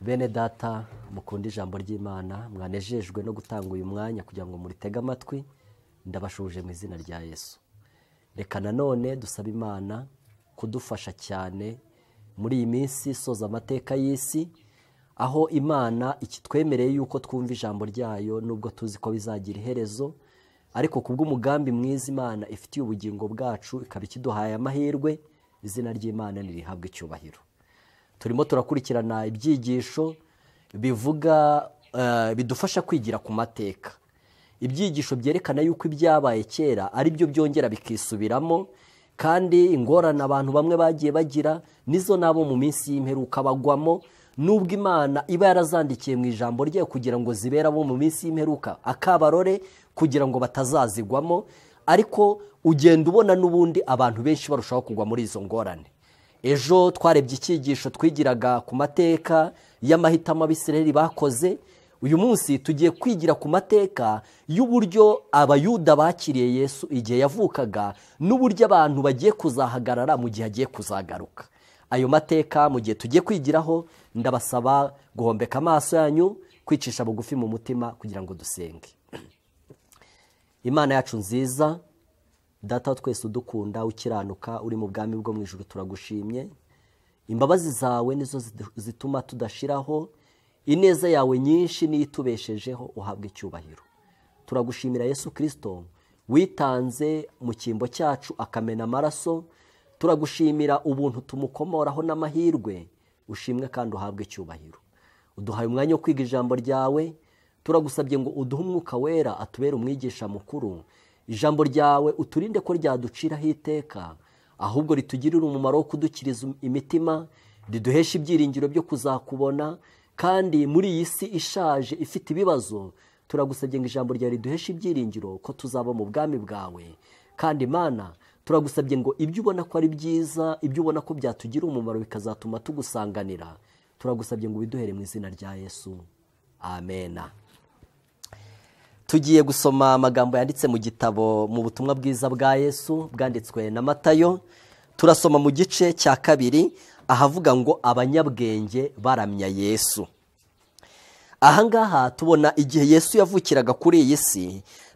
bene data mukunda ijambo ry'imana mwanejejwe no gutanga uyu mwanya kugira ngo muritege amatwi ndabashuje mu izina rya yesu reka nanone dusaba imana kudufasha cyane muri iyi minsi isoza amateka y'isi aho imana ikitwemereye yuko twumva ijambo ryayo nubwo tuzi ko bizagira iherezo ariko kubw'umugambi mwiza imana ifitiye ubugingo bwacu ikaba ikiduhaye amahirwe izina ry'imana ntirihabwe icyubahiro turimo turakurikirana ibyigisho bivuga eh, bidufasha kwigira ku mateka ibyigisho byerekana yuko ibyabaye kera ari byo byongera bikisubiramo kandi ingorane abantu bamwe bagiye bagira nizo nabo mu minsi y'imperuka bagwamo nubwo imana iba yarazandikiye mu ijambo rye kugira ngo zibere abo mu minsi y'imperuka akabarore kugira ngo batazazigwamo ariko ugenda ubona n'ubundi abantu benshi barushaho kugwa muri izo ngorane ejo twarebye icyigisho twigiraga ku mateka y'amahitamo abisiraheli bakoze uyu munsi tugiye kwigira ku mateka y'uburyo abayuda bakiriye yesu igihe yavukaga n'uburyo abantu bagiye kuzahagarara mu gihe agiye kuzagaruka ayo mateka mu gihe tugiye kwigiraho ndabasaba guhombeka amaso yanyu kwicisha bugufi mu mutima kugira ngo dusenge imana yacu nziza data twese udukunda ukiranuka uri mu bwami bwo mu ijoro turagushimye imbabazi zawe nizo zituma tudashiraho ineza yawe nyinshi niyo itubeshejeho uhabwa icyubahiro turagushimira yesu kirisito witanze mu cyimbo cyacu akamena amaraso turagushimira ubuntu tumukomoraho n'amahirwe ushimwe kandi uhabwe icyubahiro uduhaye umwanya wo kwiga ijambo ryawe turagusabye ngo uduhe umwuka wera atubere umwigisha mukuru ijambo ryawe uturinde ko ryaduciraho iteka ahubwo ritugirire umumaro wo kudukiriza imitima riduhesha ibyiringiro byo kuzakubona kandi muri iyi si ishaje ifite ibibazo turagusabye ngo ijambo ryawe riduheshe ibyiringiro ko tuzaba mu bwami bwawe kandi mana turagusabye ngo ibyo ubona ko ari byiza ibyo ubona ko byatugira umumaro bikazatuma tugusanganira turagusabye ngo ubiduhere mu izina rya yesu amena tugiye gusoma amagambo yanditse mu gitabo mu butumwa bwiza bwa yesu bwanditswe na matayo turasoma mu gice cya kabiri ahavuga ngo abanyabwenge baramya yesu ahangaha tubona igihe yesu yavukiraga kuri iyi si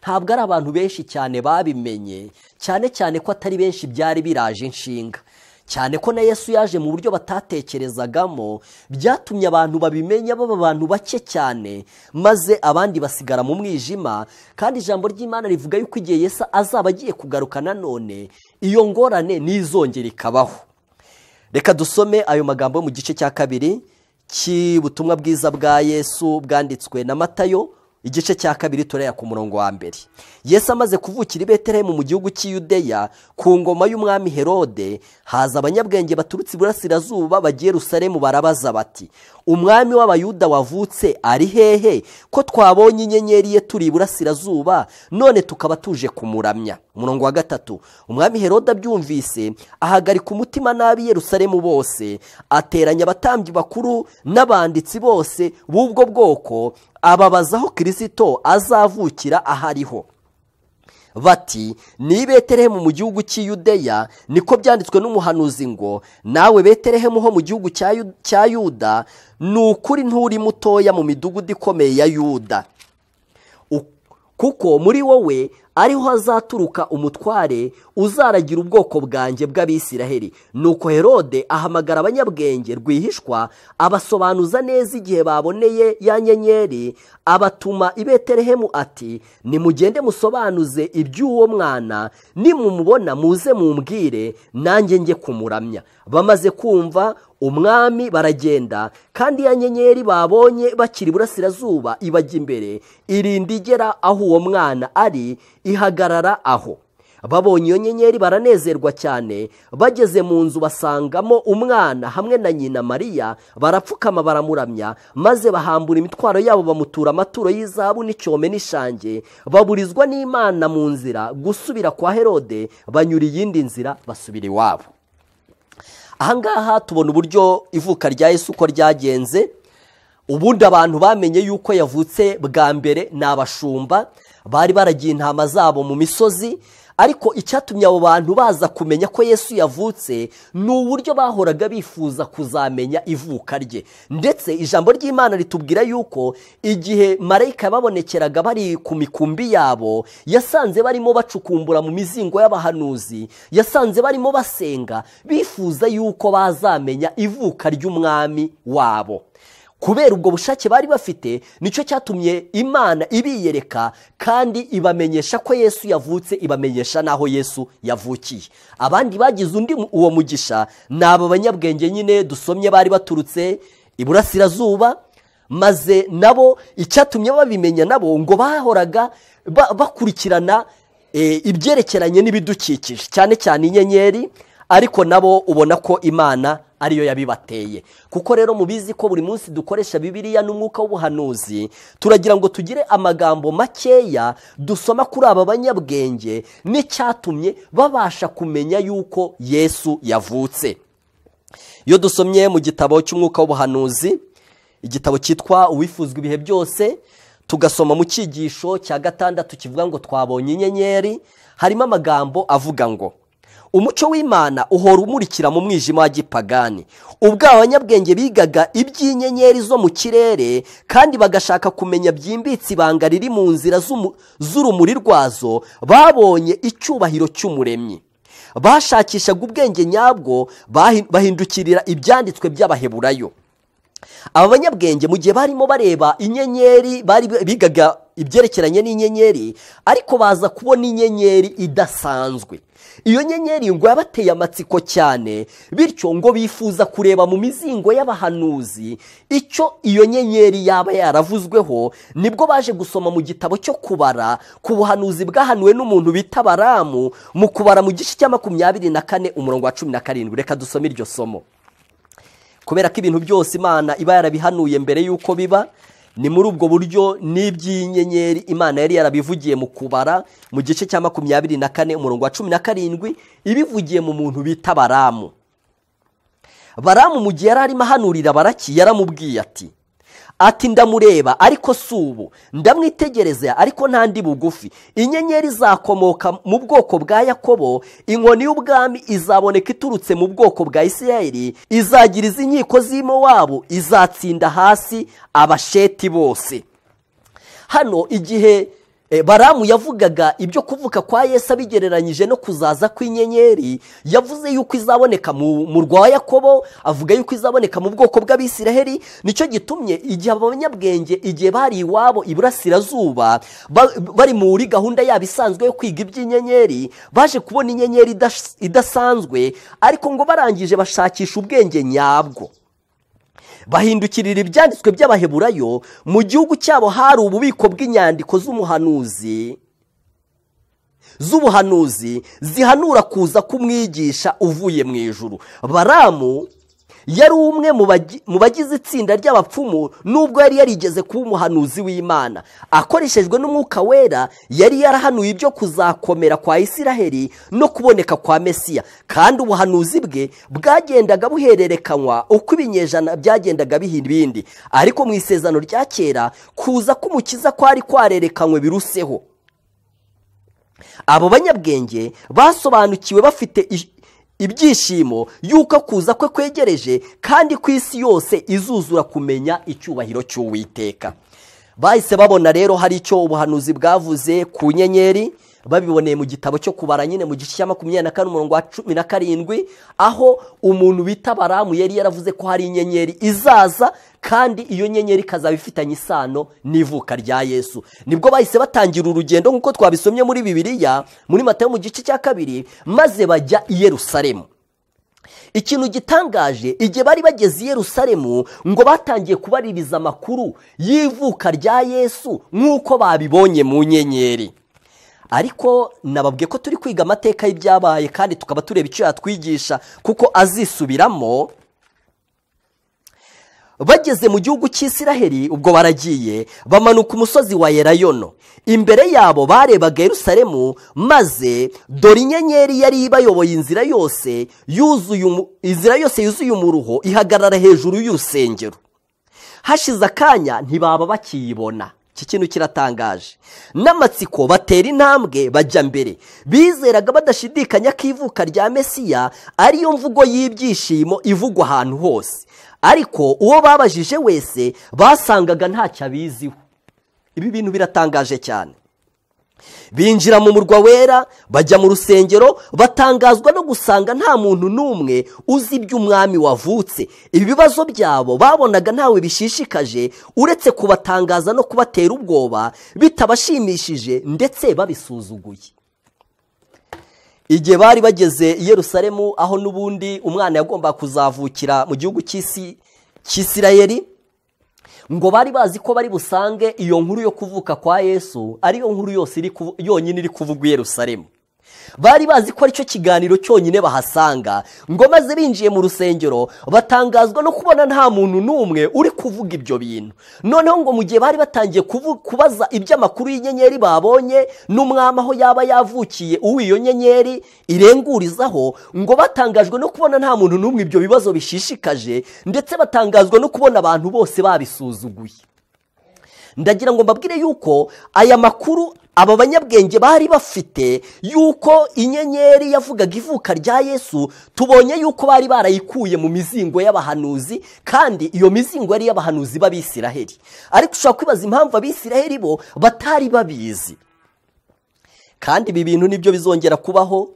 ntabwo ari abantu benshi cyane babimenye cyane cyane ko atari benshi byari biraje inshinga cyane ko na yesu yaje mu buryo batatekerezagamo byatumye abantu babimenya baba abantu bake cyane maze abandi basigara mu mwijima kandi ijambo ry'imana rivuga yuko igihe yesu azaba agiye kugaruka nanone iyo ngorane n'izongera ikabaho reka dusome ayo magambo yo mu gice cya kabiri cy'ubutumwa bwiza bwa yesu bwanditswe na matayo igice cya kabiri tureya ku murongo wa mbere yesu amaze kuvukira i betelehemu mu gihugu cy'iyudeya ku ngoma y'umwami herode haza abanyabwenge baturutse iburasirazuba bagiye rusaremu barabaza bati umwami w'abayuda wavutse ari hehe ko twabonye inyenyeri ye turi iburasirazuba none tukaba tuje kumuramya umurongo wa gatatu umwami heroda abyumvise ahagarika umutima n'ab'i Yerusalemu bose ateranya abatambyi bakuru n'abanditsi bose b'ubwo bwoko ababazaho aho kirisito azavukira ahariho bati ni mu gihugu cy'i yudeya niko byanditswe n'umuhanuzi ngo nawe beterehemu ho mu gihugu cya yuda ni ukuri nturi mutoya mu midugudu ikomeye ya yuda kuko muri wowe ariho hazaturuka umutware uzaragira ubwoko bwanjye bw'abisiraheli nuko herode ahamagara abanyabwenge rwihishwa abasobanuza neza igihe baboneye ya nyenyeri abatuma i beterehemu ati nimugende musobanuze iby'uwo mwana nimumubona muze mumbwire nanjye njye kumuramya bamaze kumva umwami baragenda kandi ya nyenyeri babonye bakiri iburasirazuba ibajya imbere irinda igera aho uwo mwana ari ihagarara aho babonye iyo nyenyeri baranezerwa cyane bageze mu nzu basangamo umwana hamwe na nyina mariya barapfukama baramuramya maze bahambura imitwaro yabo bamutura amaturo y’izabu n'icyome n'ishange baburizwa n'imana mu nzira gusubira kwa herode banyura iyindi nzira basubira iwabo ahangaha tubona uburyo ivuka rya Yesu ryagenze ubundi abantu bamenye yuko yavutse bwa mbere ni abashumba bari baragiye intama zabo mu misozi ariko icyatumye abo bantu baza kumenya ko yesu yavutse ni uburyo bahoraga bifuza kuzamenya ivuka rye ndetse ijambo ry'imana ritubwira yuko igihe marayika babonekeraga bari ku mikumbi yabo yasanze barimo bacukumbura mu mizingo y'abahanuzi yasanze barimo basenga bifuza yuko bazamenya ivuka ry'umwami wabo kubera ubwo bushake bari bafite nicyo cyatumye imana ibiyereka kandi ibamenyesha ko yesu yavutse ibamenyesha n'aho yesu yavukiye abandi bagize undi uwo mugisha ni aba banyabwenge nyine dusomye bari baturutse iburasirazuba maze nabo icyatumye babimenya nabo ngo bahoraga bakurikirana eh, ibyerekeranye n'ibidukikije cyane cyane inyenyeri ariko nabo ubona ko imana ariyo yabibateye kuko rero mubizi ko buri munsi dukoresha bibiliya n'umwuka w'ubuhanuzi turagira ngo tugire amagambo makeya dusoma kuri aba banyabwenge n'icyatumye babasha kumenya yuko yesu yavutse iyo dusomye mu gitabo cy'umwuka w'ubuhanuzi igitabo cyitwa uwifuzwa ibihe byose tugasoma mu cyigisho cya gatandatu kivuga ngo twabonye inyenyeri harimo amagambo avuga ngo umuco w'imana uhora umurikira mu mwijima wa gipagani ubwo abanyabwenge bigaga iby'inyenyeri zo mu kirere kandi bagashaka kumenya byimbitse ibanga riri mu nzira z'urumuri rwazo babonye icyubahiro cy'umuremyi bashakishaga ubwenge nyabwo bahindukirira ibyanditswe by'abaheburayo aba banyabwenge mu gihe barimo bareba inyenyeri bari bigaga ibyerekeranye n'inyenyeri ariko baza kubona inyenyeri idasanzwe iyo nyenyeri ngo yabateye amatsiko cyane bityo ngo bifuza kureba mu mizingo y'abahanuzi icyo iyo nyenyeri yaba yaravuzweho nibwo baje gusoma mu gitabo cyo kubara ku buhanuzi bwahanuwe n'umuntu bita baramu mu kubara mu gice cya makumyabiri na kane umurongo wa cumi na karindwi reka dusome iryo somo kubera ko ibintu byose imana iba yarabihanuye mbere y'uko biba ni muri ubwo buryo n'iby'inyenyeri imana yari yarabivugiye mu kubara mu gice cya makumyabiri na kane umurongo wa cumi na karindwi ibivugiye mu muntu bita baramu baramu mu gihe yari arimo ahanurira baraki yaramubwiye ati ati ndamureba ariko si ubu ndamwitegereza ariko ntandi bugufi inyenyeri izakomoka mu bwoko bwa yakobo inkoni y'ubwami izaboneka iturutse mu bwoko bwa isirayeli izagiriza inkiko z'imo wabo izatsinda hasi abasheti bose hano igihe Eh, baramu yavugaga ibyo kuvuka kwa yesu abigereranyije no kuzaza kw'inyenyeri yavuze yuko izaboneka mu rwa yakobo avuga yuko izaboneka mu bwoko bw'abisiraheli nicyo gitumye igihe abanyabwenge igihe bari iwabo iburasirazuba bari muri gahunda yabo isanzwe yo kwiga iby'inyenyeri baje kubona inyenyeri idasanzwe ariko ngo barangije bashakisha ubwenge nyabwo bahindukirira ibyanditswe by'abaheburayo mu gihugu cyabo hari ububiko bw'inyandiko z'umuhanuzi z'ubuhanuzi zihanura kuza k'umwigisha uvuye mu ijuru baramu yari umwe mu bagize itsinda ry'abapfumu nubwo yari yarigeze kuba umuhanuzi w'imana akoreshejwe n'umwuka wera yari yarahanuye ibyo kuzakomera kwa israheli no kuboneka kwa mesiya kandi ubuhanuzi bwe bwagendaga buhererekanywa uko ibinyejana byagendaga biha ibindi ariko mu isezerano rya kera kuza k'umukiza kwari kwarerekanywe biruseho abo banyabwenge basobanukiwe bafite ibyishimo y'uko kuza kwe kwegereje kandi ku isi yose izuzura kumenya icyubahiro cy'uwiteka bahise babona rero hari icyo ubuhanuzi bwavuze ku nyenyeri babiboneye mu gitabo cyo kubara nyine mu gice cya makumyabiri na kane umurongo wa cumi na karindwi aho umuntu bita baramu yari yaravuze ko hari inyenyeri izaza kandi iyo nyenyeri ikazaba ifitanye isano n'ivuka rya yesu nibwo bahise batangira urugendo nk'uko twabisomye muri bibiriya muri mata mu gice cya kabiri maze bajya i Yerusalemu ikintu gitangaje igihe bari bageze i Yerusalemu ngo batangiye kubaririza amakuru y'ivuka rya yesu nk'uko babibonye mu nyenyeri ariko nababwiye ko turi kwiga amateka y'ibyabaye kandi tukaba tureba icyo yatwigisha kuko azisubiramo bageze mu gihugu cy'isiraheri ubwo baragiye bamanuka umusozi wa yerayono imbere yabo barebaga Yerusalemu maze dore inyenyeri yari ibayoboye inzira yose yuzuye inzira yose yuzuye umuruho ihagarara hejuru y'urusengero hashize akanya ntibaba bakiyibona iki kintu kiratangaje n'amatsiko batera intambwe bajya mbere bizeraga badashidikanya ko ivuka rya mesiya ariyo mvugo y'ibyishimo ivugwa ahantu hose ariko uwo babajije wese basangaga ntacyo abiziho ibi bintu biratangaje cyane binjira mu murwa wera bajya mu rusengero batangazwa no gusanga nta muntu n'umwe uzi iby'umwami wavutse ibibazo byabo babonaga ntawe bishishikaje uretse kubatangaza no kubatera ubwoba bitabashimishije ndetse babisuzuguye igihe bari bageze i Yerusalemu aho n'ubundi umwana yagomba kuzavukira mu gihugu cy'isi cy'isirayeri ngo bari bazi ko bari busange iyo nkuru yo kuvuka kwa yesu ariyo nkuru yose yonyine iri kuvugwa i yerusalemu bari bazi ko aricyo kiganiro cyonyine bahasanga ngo maze binjiye mu rusengero batangazwa no kubona nta muntu n'umwe uri kuvuga ibyo bintu noneho ngo mu gihe bari batangiye kubaza iby'amakuru y'inyenyeri babonye n'umwami aho yaba yavukiye uw'iyo nyenyeri irengurizaho ngo batangajwe no kubona nta muntu n'umwe ibyo bibazo bishishikaje ndetse batangazwa no kubona abantu bose babisuzuguye ndagira ngo mbabwire yuko aya makuru aba banyabwenge bari bafite yuko inyenyeri yavugaga ivuka rya yesu tubonye yuko bari barayikuye mu mizingo y'abahanuzi kandi iyo mizingo yari iy'abahanuzi b'abisiraheli ariko ushobora kwibaza impamvu abisiraheli bo batari babizi kandi ibi bintu nibyo bizongera kubaho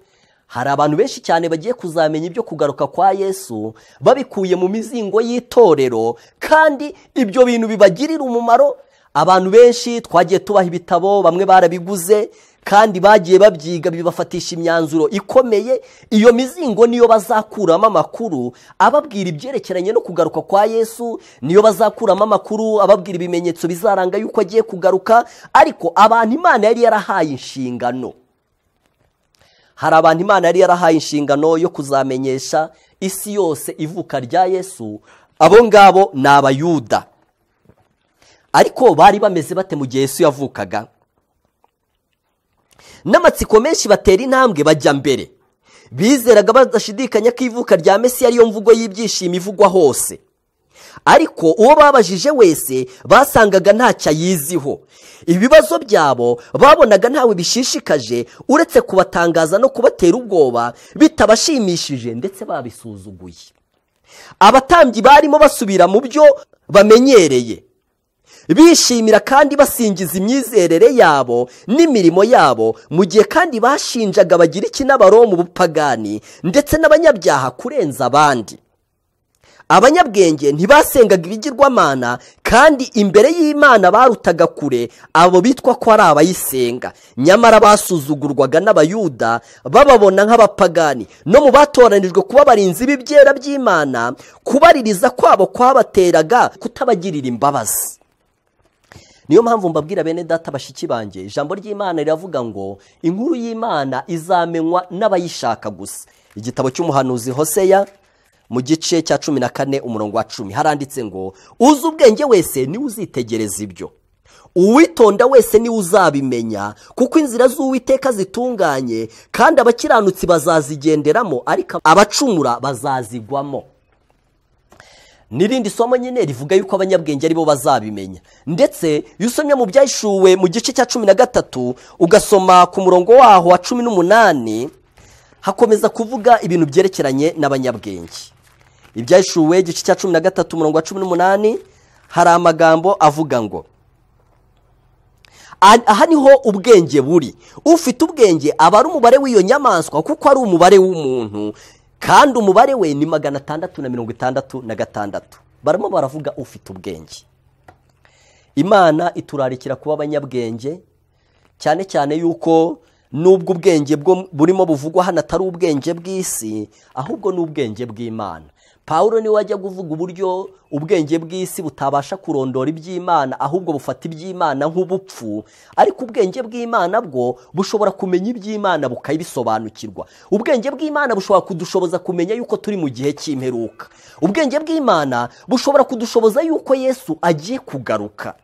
hari abantu benshi cyane bagiye kuzamenya ibyo kugaruka kwa yesu babikuye mu mizingo y'itorero kandi ibyo bintu bibagirira umumaro abantu benshi twagiye tubaha ibitabo bamwe barabiguze kandi bagiye babyiga bibafatisha imyanzuro ikomeye iyo mizingo niyo bazakuramo amakuru ababwira ibyerekeranye no kugaruka kwa yesu niyo bazakuramo amakuru ababwira ibimenyetso bizaranga yuko agiye kugaruka ariko abantu imana yari yarahaye inshingano hari abantu imana yari yarahaye inshingano yo kuzamenyesha isi yose ivuka rya yesu abo ngabo ni abayuda ariko bari bameze bate mu gihe Yesu yavukaga n'amatsiko menshi batera intambwe bajya mbere bizeraga badashidikanya ko ivuka rya mesiya ariyo mvugo y'ibyishimo ivugwa hose ariko uwo babajije wese basangaga ntacyo ayiziho ibibazo byabo babonaga ntawe bishishikaje uretse kubatangaza no kubatera ubwoba bitabashimishije ndetse babisuzuguye abatambyi barimo basubira mu byo bamenyereye bishimira kandi basingiza imyizerere yabo n'imirimo yabo mu gihe kandi bashinjaga bagiriki iki n'abaro bupagani ndetse n'abanyabyaha kurenza abandi abanyabwenge ntibasengaga ibigirwamana kandi imbere y'imana barutaga kure abo bitwa ko ari abayisenga nyamara basuzugurwaga n'abayuda bababona nk'abapagani no mu batoranijwe kuba barinzi b'ibyera by'imana kubaririza kwabo kwabateraga kutabagirira imbabazi niyo mpamvu mbabwira bene data bashiki banjye ijambo ry'imana riravuga ngo inkuru y'imana izamenywa n'abayishaka gusa igitabo cy'umuhanuzi hoseya mu gice cya cumi na kane umurongo wa cumi haranditse ngo uzi ubwenge wese niwe uzitegereza ibyo uwitonda wese niwe uzabimenya kuko inzira z'uwiteka zitunganye kandi abakiranutsi bazazigenderamo ariko abacumura bazazigwamo n'irindi somo nyine rivuga yuko abanyabwenge aribo bazabimenya ndetse iyo usomye mu byashuwe mu gice cya cumi na gatatu ugasoma ku murongo waho wa cumi n'umunani hakomeza kuvuga ibintu byerekeranye n'abanyabwenge ibyashuwe igice cya cumi na gatatu umurongo wa cumi n'umunani hari amagambo avuga ngo aha niho ubwenge buri ufite ubwenge aba ari umubare w'iyo nyamaswa kuko ari umubare w'umuntu kandi umubare we ni magana atandatu na mirongo itandatu na gatandatu barimo baravuga ufite ubwenge imana iturarikira kuba abanyabwenge cyane cyane yuko n'ubwo ubwenge burimo buvugwa hano atari ubwenge bw'isi ahubwo n'ubwenge bw'imana paul niwe wajya kuvuga uburyo ubwenge bw'isi butabasha kurondora iby'imana ahubwo bufata iby'imana nk'ubupfu ariko ubwenge bw'imana bwo bushobora kumenya iby'imana bukabisobanukirwa ubwenge bw'imana bushobora kudushoboza kumenya yuko turi mu gihe cy'imperuka ubwenge bw'imana bushobora kudushoboza yuko yesu agiye kugaruka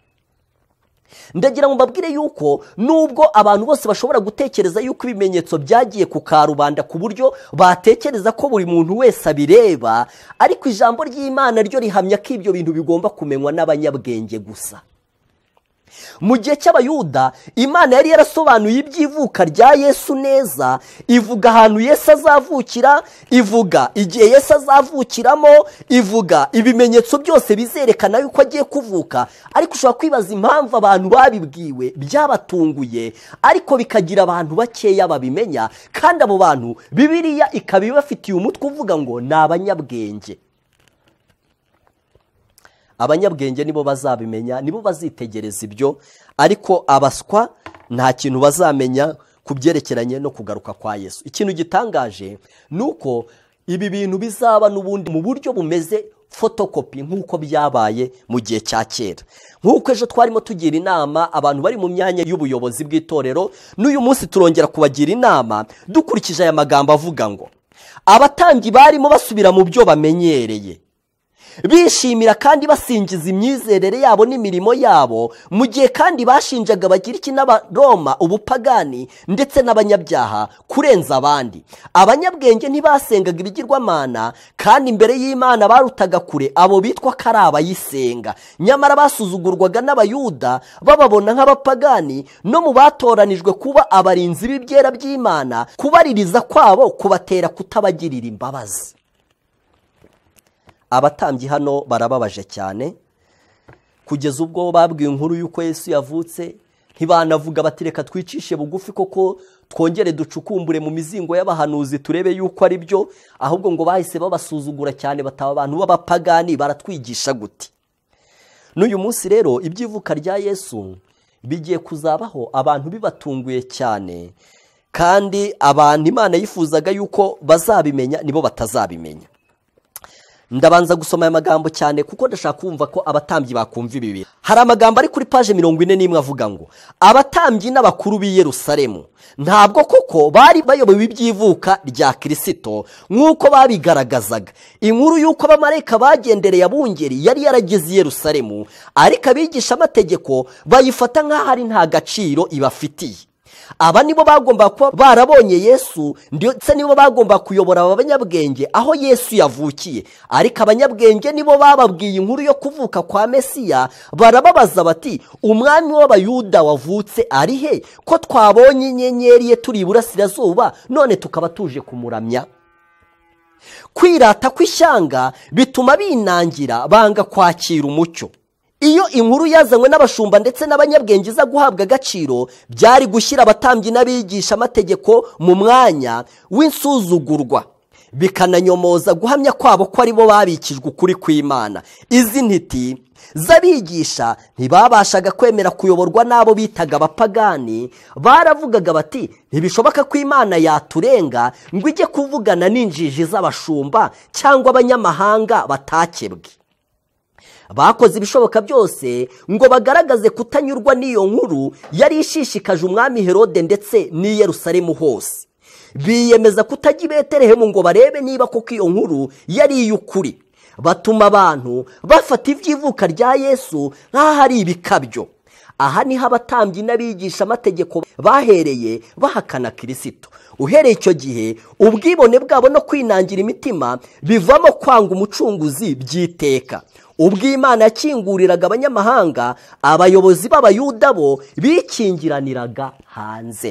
ndagira ngo mbabwire yuko nubwo abantu bose bashobora gutekereza yuko ibimenyetso byagiye ku karubanda ku buryo batekereza ko buri muntu wese abireba ariko ijambo ry'imana ryo rihamya ko ibyo bintu bigomba kumenywa n'abanyabwenge gusa mu gihe cy'abayuda imana yari yarasobanuye iby'ivuka rya yesu neza ivuga ahantu yesu azavukira ivuga igihe yesu azavukiramo ivuga ibimenyetso byose bizerekana yuko agiye kuvuka ariko ushobora kwibaza impamvu abantu babibwiwe byabatunguye ariko bikagira abantu bakeya babimenya kandi abo bantu bibiriya ikaba ibafitiye umutwe uvuga ngo ni abanyabwenge abanyabwenge nibo bazabimenya nibo bazitegereza ibyo ariko abaswa nta kintu bazamenya ku byerekeranye no kugaruka kwa yesu ikintu gitangaje ni uko ibi bintu bizaba n'ubundi mu buryo bumeze fotokopi nk'uko byabaye mu gihe cya kera nk'uko ejo twarimo tugira inama abantu bari mu myanya y'ubuyobozi bw'itorero n'uyu munsi turongera kubagira inama dukurikije aya magambo avuga ngo abatambyi barimo basubira mu byo bamenyereye bishimira kandi basingiza imyizerere yabo n'imirimo yabo mu gihe kandi bashinjaga abagiriki n'abaroma ubupagani ndetse n'abanyabyaha kurenza abandi abanyabwenge ntibasengaga ibigirwamana kandi imbere y'imana barutaga kure abo bitwa ko ari abayisenga nyamara basuzugurwaga n'abayuda bababona nk'abapagani no mu batoranijwe kuba abarinzi b'ibyera by'imana kubaririza kwabo kubatera kutabagirira imbabazi abatambyi hano barababaje cyane kugeza ubwo babwiye inkuru y'uko Yesu yavutse ntibanavuga bati reka twicishe bugufi koko twongere ducukumbure mu mizingo y'abahanuzi turebe yuko ari byo ahubwo ngo bahise babasuzugura cyane bataba abantu b'abapagani baratwigisha guti n'uyu munsi rero iby'ivuka rya yesu bigiye kuzabaho abantu bibatunguye cyane kandi abantu imana yifuzaga yuko bazabimenya nibo batazabimenya ndabanza gusoma aya magambo cyane kuko ndashaka kumva ko abatambyi bakumva ibi bintu hari amagambo ari kuri paje mirongo ine n'imwe avuga ngo abatambyi n'abakuru b'i Yerusalemu ntabwo koko bari bayobowe iby'ivuka rya kirisito nk'uko babigaragazaga inkuru y'uko abamarayika bagendereye abungeri yari yarageze i Yerusalemu ariko abigisha amategeko bayifata nk'aho ari nta gaciro ibafitiye aba nibo bagomba kuba barabonye yesu ndetse nibo bagomba kuyobora aba banyabwenge aho yesu yavukiye ariko abanyabwenge nibo bababwiye inkuru yo kuvuka kwa mesiya barababaza bati umwami w'abayuda wavutse ari he ko twabonye inyenyeri ye turi iburasirazuba none tukaba tuje kumuramya kwirata kw'ishyanga bituma binangira banga kwakira umucyo iyo inkuru yazanywe n'abashumba ndetse n'abanyabwenge iza guhabwa agaciro byari gushyira abatambyi n'abigisha amategeko mu mwanya w'insuzugurwa bikananyomoza guhamya kwabo ko aribo babikijwe ukuri kw'imana izi ntiti z'abigisha ntibabashaga kwemera kuyoborwa n'abo bitaga abapagani baravugaga bati ntibishoboka ko imana yaturenga ngo ijye kuvugana n'injiji z'abashumba cyangwa abanyamahanga batakebwe bakoze ibishoboka byose ngo bagaragaze kutanyurwa n'iyo nkuru yari ishishikaje umwami herode ndetse n'i Yerusalemu hose biyemeza kutajya i betelehemu ngo barebe niba koko iyo nkuru yari iy'ukuri batuma abantu bafata iby'ivuka rya yesu nk'aho ari ibikabyo aha niho abatambyi n'abigisha amategeko bahereye bahakana kirisito uhereye icyo gihe ubwibone bwabo no kwinangira imitima bivamo kwanga umucunguzi byiteka ubwo imana yakinguriraga abanyamahanga abayobozi b'abayuda bo bikingiraniraga hanze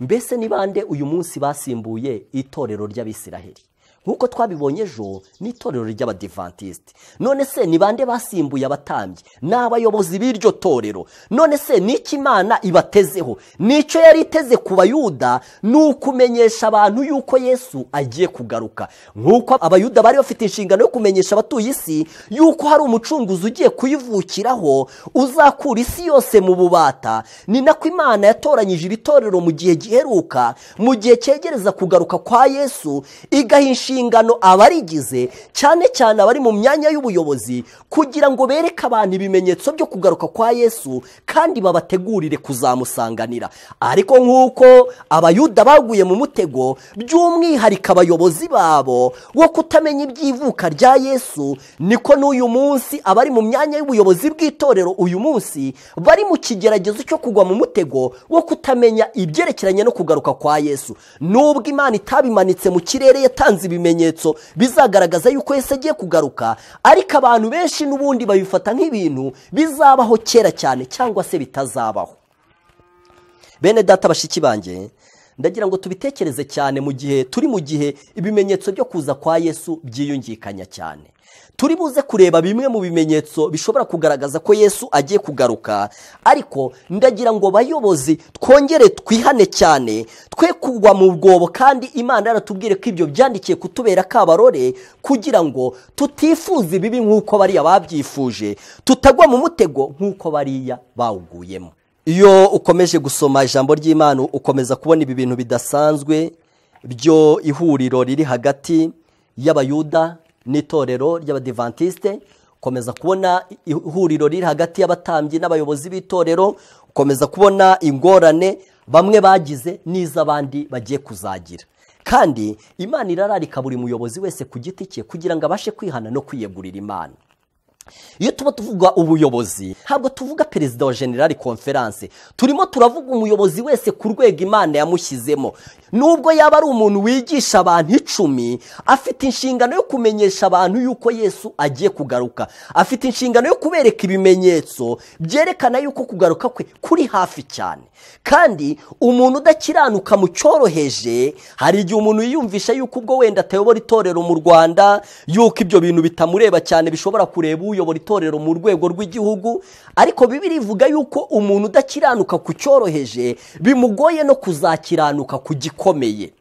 mbese ni bande uyu munsi basimbuye itorero ry'abisiraheli nk'uko twabibonye ejo n'itorero ry'abadivantisite none se ni bande basimbuye abatambyi ni abayobozi b'iryo torero none se n'icyo imana ibatezeho n'icyo yari iteze ku bayuda ni ukumenyesha abantu yuko yesu agiye kugaruka nk'uko abayuda bari bafite inshingano yo kumenyesha abatuye isi yuko hari umucunguzi ugiye kuyivukiraho uzakura isi yose mu bubata ni nako imana yatoranyije iri torero mu gihe giheruka mu gihe cyegereza kugaruka kwa yesu igahisha inshingano abarigize cyane cyane abari mu myanya y'ubuyobozi kugira ngo bereke abantu ibimenyetso byo kugaruka kwa yesu kandi babategurire kuzamusanganira ariko nk'uko abayuda baguye mu mutego by'umwihariko abayobozi babo wo kutamenya iby'ivuka rya yesu niko n'uyu munsi abari mu myanya y'ubuyobozi bw'itorero uyu munsi bari mu kigeragezo cyo kugwa mu mutego wo kutamenya ibyerekeranye no kugaruka kwa yesu nubwo imana itabimanitse mu kirere yatanze ibimenyetso bimenyetso bizagaragaza yuko yese agiye kugaruka ariko abantu benshi n'ubundi babifata nk'ibintu bizabaho kera cyane cyangwa se bitazabaho bene data bashiki banjye ndagira ngo tubitekereze cyane mu gihe turi mu gihe ibimenyetso byo kuza kwa yesu byiyungikanya cyane turi buze kureba bimwe mu bimenyetso bishobora kugaragaza ko yesu agiye kugaruka ariko ndagira ngo bayobozi twongere twihane cyane twe kugwa mu rwobo kandi imana yaratubwire ko ibyo byandikiye kutubera kabarore kugira ngo tutifuza ibibi nk'uko bariya babyifuje tutagwa mu mutego nk'uko bariya bawuguyemo iyo ukomeje gusoma ijambo ry'imana ukomeza kubona ibi bintu bidasanzwe byo ihuriro riri hagati y'abayuda n'itorero ry'abadivantisite ukomeza kubona ihuriro riri hagati y'abatambyi n'abayobozi b'itorero ukomeza kubona ingorane bamwe bagize n'iz'abandi bagiye kuzagira kandi imana irararika buri muyobozi wese ku giti cye kugira ngo abashe kwihana no kwiyegurira imana iyo tuba tuvuga ubuyobozi ntabwo tuvuga perezida wa generali konferanse turimo turavuga umuyobozi wese ku rwego imana yamushyizemo nubwo yaba ari umuntu wigisha abantu icumi afite inshingano yo kumenyesha abantu yuko yesu agiye kugaruka afite inshingano yo kubereka ibimenyetso byerekana yuko kugaruka kwe kuri hafi cyane kandi umuntu udakiranuka mu cyoroheje hari igihe umuntu yiyumvisha yuko ubwo wenda atayobora itorero mu rwanda yuko ibyo bintu bitamureba cyane bishobora kureba uyobora itorero mu rwego rw'igihugu ariko bibiri ivuga yuko umuntu udakiranuka ku cyoroheje bimugoye no kuzakiranuka ku gikorwa ukomeye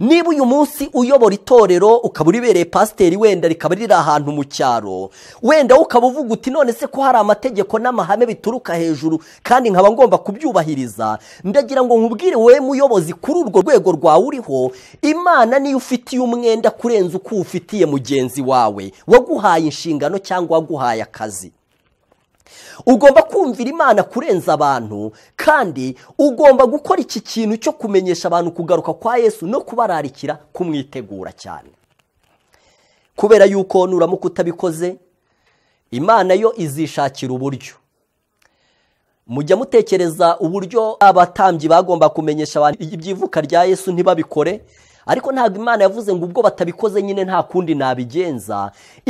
niba uyu munsi uyobora itorero ukaba uribereye pasiteri wenda rikaba riri ahantu mu cyaro wenda ukaba uvuga uti none se ko hari amategeko n'amahame bituruka hejuru kandi nkaba ngomba kubyubahiriza ndagira ngo nkubwire wowe muyobozi kuri urwo rwego rwawe uriho imana niyo ufitiye umwenda kurenza uko uwufitiye mugenzi wawe waguhaye inshingano cyangwa waguhaye akazi ugomba kumvira imana kurenza abantu kandi ugomba gukora iki kintu cyo kumenyesha abantu kugaruka kwa yesu no kubararikira kumwitegura cyane kubera yuko nuramuka utabikoze imana yo izishakira uburyo mujya mutekereza uburyo abatambyi bagomba kumenyesha abantu iby'ivuka rya yesu ntibabikore ariko ntabwo imana yavuze ngo ubwo batabikoze nyine nta kundi nabigenza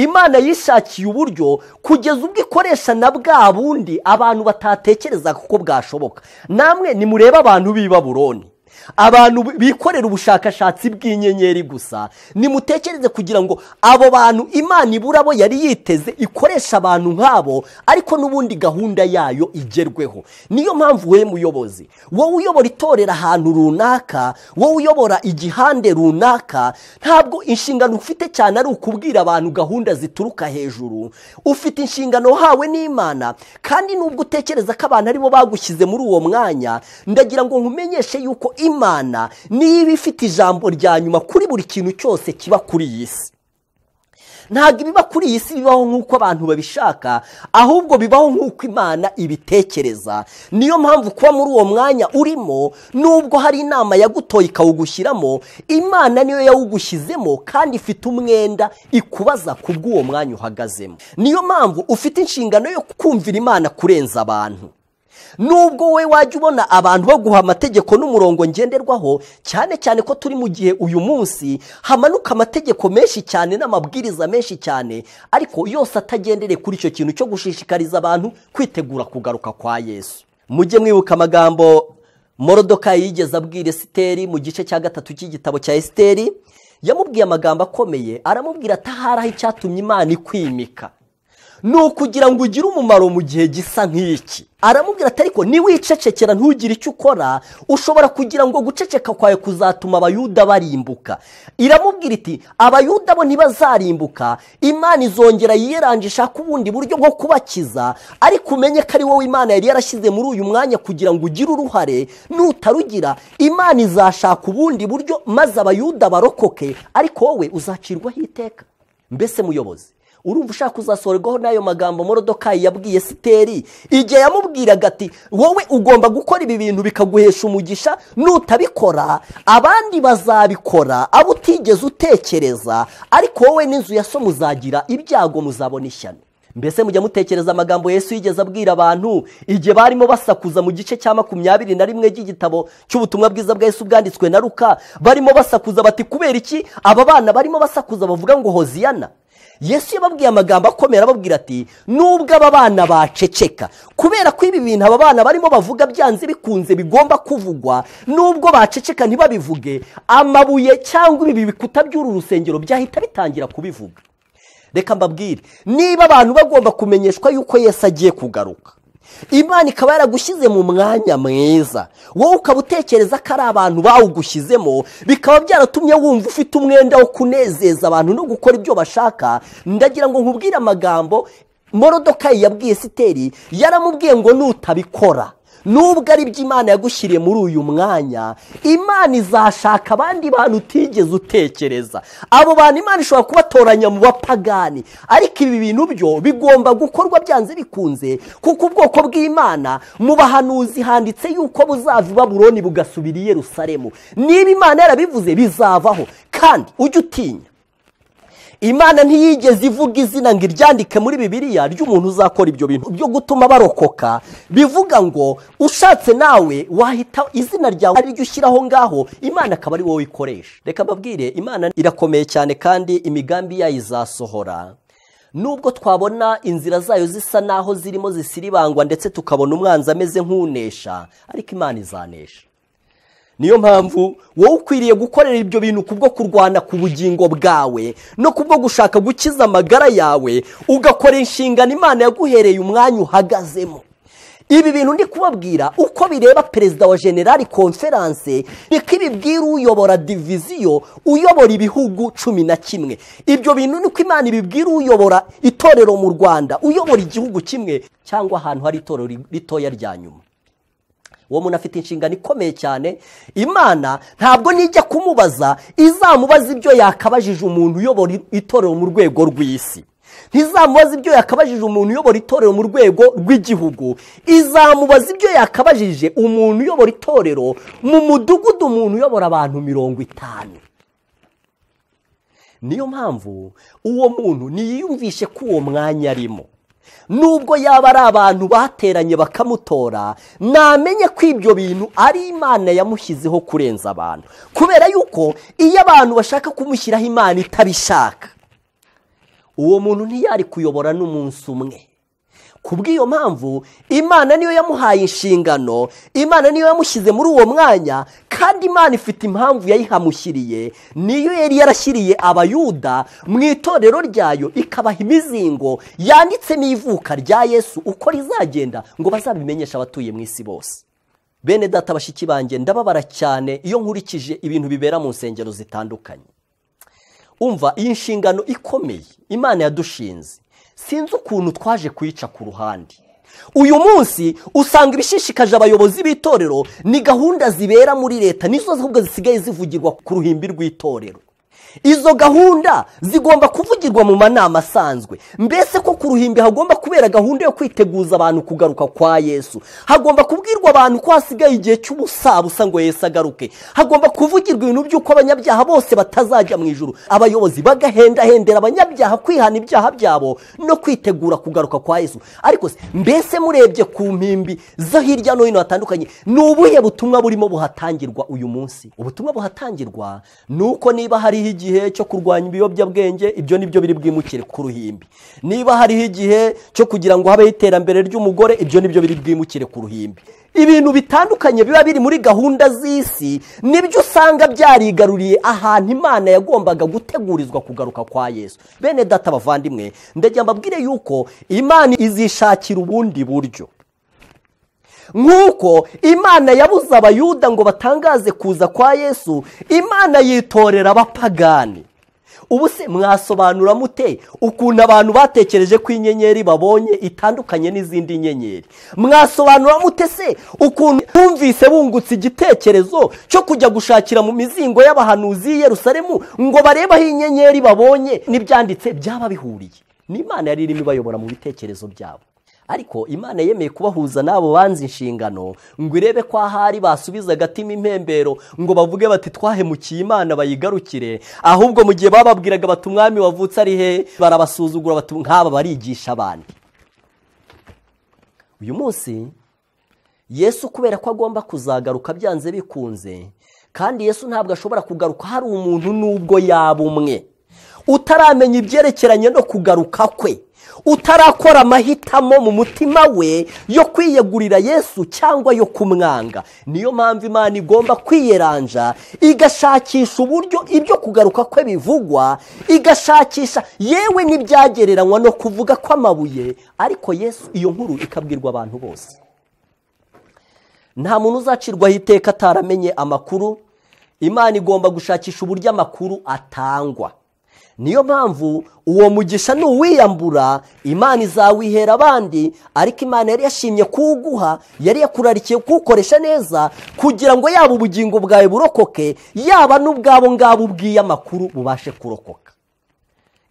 imana yishakiye uburyo kugeza ubwo ikoresha na bwa bundi abantu batatekereza kuko bwashoboka namwe nimurebe abantu b'i baburoni abantu bikorera ubushakashatsi bw'inyenyeri gusa nimutekereze kugira ngo abo bantu imana ibura bo yari yiteze ikoresha abantu nk'abo ariko n'ubundi gahunda yayo igerweho niyo mpamvu we muyobozi wowe uyobora itorera ahantu runaka wowe uyobora igihande runaka ntabwo inshingano ufite cyane ari ukubwira abantu gahunda zituruka hejuru ufite inshingano wahawe n'imana kandi nubwo utekereza ko abantu aribo bagushyize muri uwo mwanya ndagira ngo nkumenyeshe yuko imana niba ifite ijambo rya nyuma kuri buri kintu cyose kiba kuri iyi si ntabwo ibiba kuri iyi si bibaho nk'uko abantu babishaka ahubwo bibaho nk'uko imana ibitekereza niyo mpamvu kuba muri uwo mwanya urimo nubwo hari inama yagutoye ikawugushyiramo imana niyo yawugushyizemo kandi ifite umwenda ikubaza ku bw'uwo mwanya uhagazemo niyo mpamvu ufite inshingano yo kumvira imana kurenza abantu nubwo we wajya ubona abantu baguha amategeko n'umurongo ngenderwaho cyane cyane ko turi mu gihe uyu munsi hamanuka amategeko menshi cyane n'amabwiriza menshi cyane ariko yose atagendere kuri icyo kintu cyo gushishikariza abantu kwitegura kugaruka kwa yesu mujye mwibuka amagambo morodoka yigeze abwira esiteri mu gice cya gatatu cy'igitabo cya esiteri yamubwiye amagambo akomeye aramubwira atahari aho icyatumye imana ikwimika ni ukugira ngo ugire umumaro mu gihe gisa nk'iki aramubwira ati ariko niwicecekera ntugire icyo ukora ushobora kugira ngo guceceka kwawe kuzatuma abayuda barimbuka iramubwira iti abayuda bo ntibazarimbuka imana izongera yiyerangisha ku ubundi buryo bwo kubakiza ariko umenye ko ari wowe imana yari yarashyize muri uyu mwanya kugira ngo ugire uruhare nutarugira imana izashaka ubundi buryo maze abayuda barokoke ariko wowe uzacirwaho iteka mbese muyobozi urumva ushaka kuzasohorwaho n'ayo magambo morodokayi yabwiye siteri igihe yamubwiraga ati wowe ugomba gukora ibi bintu bikaguhesha umugisha nutabikora abandi bazabikora abo utigeze utekereza ariko wowe n'inzu ya so muzagira ibyago muzabona ishyano mbese mujya mutekereza amagambo Yesu yigeze abwira abantu igihe barimo basakuza mu gice cya makumyabiri na rimwe cy'igitabo cy'ubutumwa bwiza bwa Yesu bwanditswe na ruka barimo basakuza bati kubera iki aba bana barimo basakuza bavuga ngo hoziyana yesu yababwiye amagambo akomera ababwira ati nubwo aba bana baceceka kubera ko ibi bintu aba bana barimo bavuga byanze bikunze bigomba kuvugwa nubwo baceceka ntibabivuge amabuye cyangwa ibi bikuta by'uru rusengero byahita bitangira kubivuga reka mbabwire niba abantu bagomba kumenyeshwa yuko yesu agiye kugaruka imana ikaba yaragushyize mu mwanya mwiza wowe ukaba utekereza ko ari abantu bawugushyizemo bikaba byaratumye wumva ufite umwenda wo kunezeza abantu no gukora ibyo bashaka ndagira ngo nkubwire amagambo morodoka yabwiye siteri yaramubwiye ngo nutabikora nubwo ari byo imana yagushyiriye muri uyu mwanya imana izashaka abandi bantu utigeze utekereza abo bantu imana ishobora kubatoranya mu bapagani ariko ibi bintu byo bigomba gukorwa byanze bikunze kuko ubwoko bw'imana mu bahanuzi handitse yuko buzava i baburoni bugasubira i yerusalemu niba imana yarabivuze bizavaho kandi ujye utinya imana ntiyigeze ivuga izina ngo iryandike muri bibiriya ry'umuntu uzakora ibyo bintu byo gutuma barokoka bivuga ngo ushatse nawe wahita izina ryawe ariryo ushyiraho ngaho imana akaba ari wowe uyikoresha reka mbabwire imana irakomeye cyane kandi imigambi yayo izasohora nubwo twabona inzira zayo zisa naho zirimo zisiribangwa ndetse tukabona umwanzi ameze nk'unesha ariko imana izanesha niyo mpamvu wowe ukwiriye gukorera ibyo bintu kubwo kurwana ku bugingo bwawe no kubwo gushaka gukiza amagara yawe ugakora inshingano imana yaguhereye umwanya uhagazemo ibi bintu ndi kubabwira uko bireba perezida wa generali konferanse niko ibibwira uyobora diviziyo uyobora ibihugu cumi na kimwe ibyo bintu niko imana ibibwira uyobora itorero mu rwanda uyobora igihugu kimwe cyangwa ahantu hari itorero ritoya rya nyuma uwo muntu afite inshingano ikomeye cyane imana ntabwo nijya kumubaza izamubaza ibyo yakabajije umuntu uyobora itorero mu rwego rw'isi ntizamubaza ibyo yakabajije umuntu uyobora itorero mu rwego rw'igihugu izamubaza ibyo yakabajije umuntu uyobora itorero mu mudugudu umuntu uyobora abantu mirongo itanu niyo mpamvu uwo muntu ntiyiyumvishe ko uwo mwanya arimo nubwo yaba ari abantu bateranye bakamutora namenye ko ibyo bintu ari imana yamushyizeho kurenza abantu kubera yuko iyo abantu bashaka kumushyiraho imana itabishaka uwo muntu ntiyari kuyobora n'umunsi umwe ku bw'iyo mpamvu imana niyo yamuhaye inshingano imana niyo yamushyize muri uwo mwanya kandi imana ifite impamvu yayihamushyiriye niyo yari yarashyiriye abayuda mu itorero ryayo ikabaha imizingo yanditsemo ivuka rya yesu uko rizagenda ngo bazabimenyeshe abatuye mu isi bose bene data bashiki banjye ndababara cyane iyo nkurikije ibintu bibera mu nsengero zitandukanye umva iyi nshingano ikomeye imana yadushinze sinzi ukuntu twaje kuyica ku ruhande uyu munsi usanga ibishishikaje abayobozi b'itorero ni gahunda zibera muri leta nizo zisigaye zivugirwa ku ruhimbi rw'itorero izo gahunda zigomba kuvugirwa mu manama asanzwe mbese ko ku ruhimbi hagomba kubera gahunda yo kwiteguza abantu kugaruka kwa yesu hagomba kubwirwa abantu ko hasigaye igihe cy'ubusabusa ngo yesu agaruke hagomba kuvugirwa ibintu by'uko abanyabyaha bose batazajya mu ijuru abayobozi bagahendahendera abanyabyaha kwihana ibyaha byabo no kwitegura kugaruka kwa yesu ariko se mbese murebye ku mpimbi zo hirya no hino hatandukanye ni ubuhe butumwa burimo buhatangirwa uyu munsi ubutumwa buhatangirwa ni uko niba hariho igihe igihe cyo kurwanya ibiyobyabwenge ibyo nibyo biri bwimukire ku ruhimbi niba hariho igihe cyo kugira ngo habeho iterambere ry'umugore ibyo nibyo biri bwimukire ku ruhimbi ibintu bitandukanye biba biri muri gahunda z'isi nibyo usanga byarigaruriye ahantu imana yagombaga gutegurizwa kugaruka kwa yesu bene data bavandimwe ndajya mbabwire yuko imana izishakira ubundi buryo nk'uko imana yabuze abayuda ngo batangaze kuza kwa yesu imana yitorera abapagani ubu se mwasobanura mute ukuntu abantu batekereje ko inyenyeri babonye itandukanye n'izindi nyenyeri mwasobanura mute se ukuntu bumvise bungutse igitekerezo cyo kujya gushakira mu mizingo y'abahanuzi y'i Yerusalemu ngo barebe aho inyenyeri babonye n'ibyanditse byaba bihuriye n’Imana yari irimo ibayobora mu bitekerezo byabo ariko imana yemeye kubahuza n'abo banze inshingano ngo irebe ko ahari basubiza agatima impembero ngo bavuge bati twahemukiye imana bayigarukire ahubwo mu gihe bababwiraga bati umwami wavutse ari he barabasuzugura bati nk'aba barigisha abantu uyu munsi yesu kubera ko agomba kuzagaruka byanze bikunze kandi yesu ntabwo ashobora kugaruka hari umuntu n'ubwo yaba umwe utaramenya ibyerekeranye no kugaruka kwe utarakora amahitamo mu mutima we yo kwiyegurira yesu cyangwa yo kumwanga niyo mpamvu imana igomba kwiyeranja igashakisha uburyo ibyo kugaruka kwe bivugwa igashakisha yewe n'ibyagereranywa no kuvuga kw'amabuye ariko yesu iyo nkuru ikabwirwa abantu bose nta muntu uzacirwaho iteka ataramenye amakuru imana igomba gushakisha uburyo amakuru atangwa niyo mpamvu uwo mugisha ni uwiyambura imana izawihera abandi ariko imana yari yashimye kuwuguha yari yakurarikiye kuwukoresha neza kugira ngo yaba ubugingo bwawe burokoke yaba n'ubwabo ngabo ubwiye amakuru bubashe kurokoka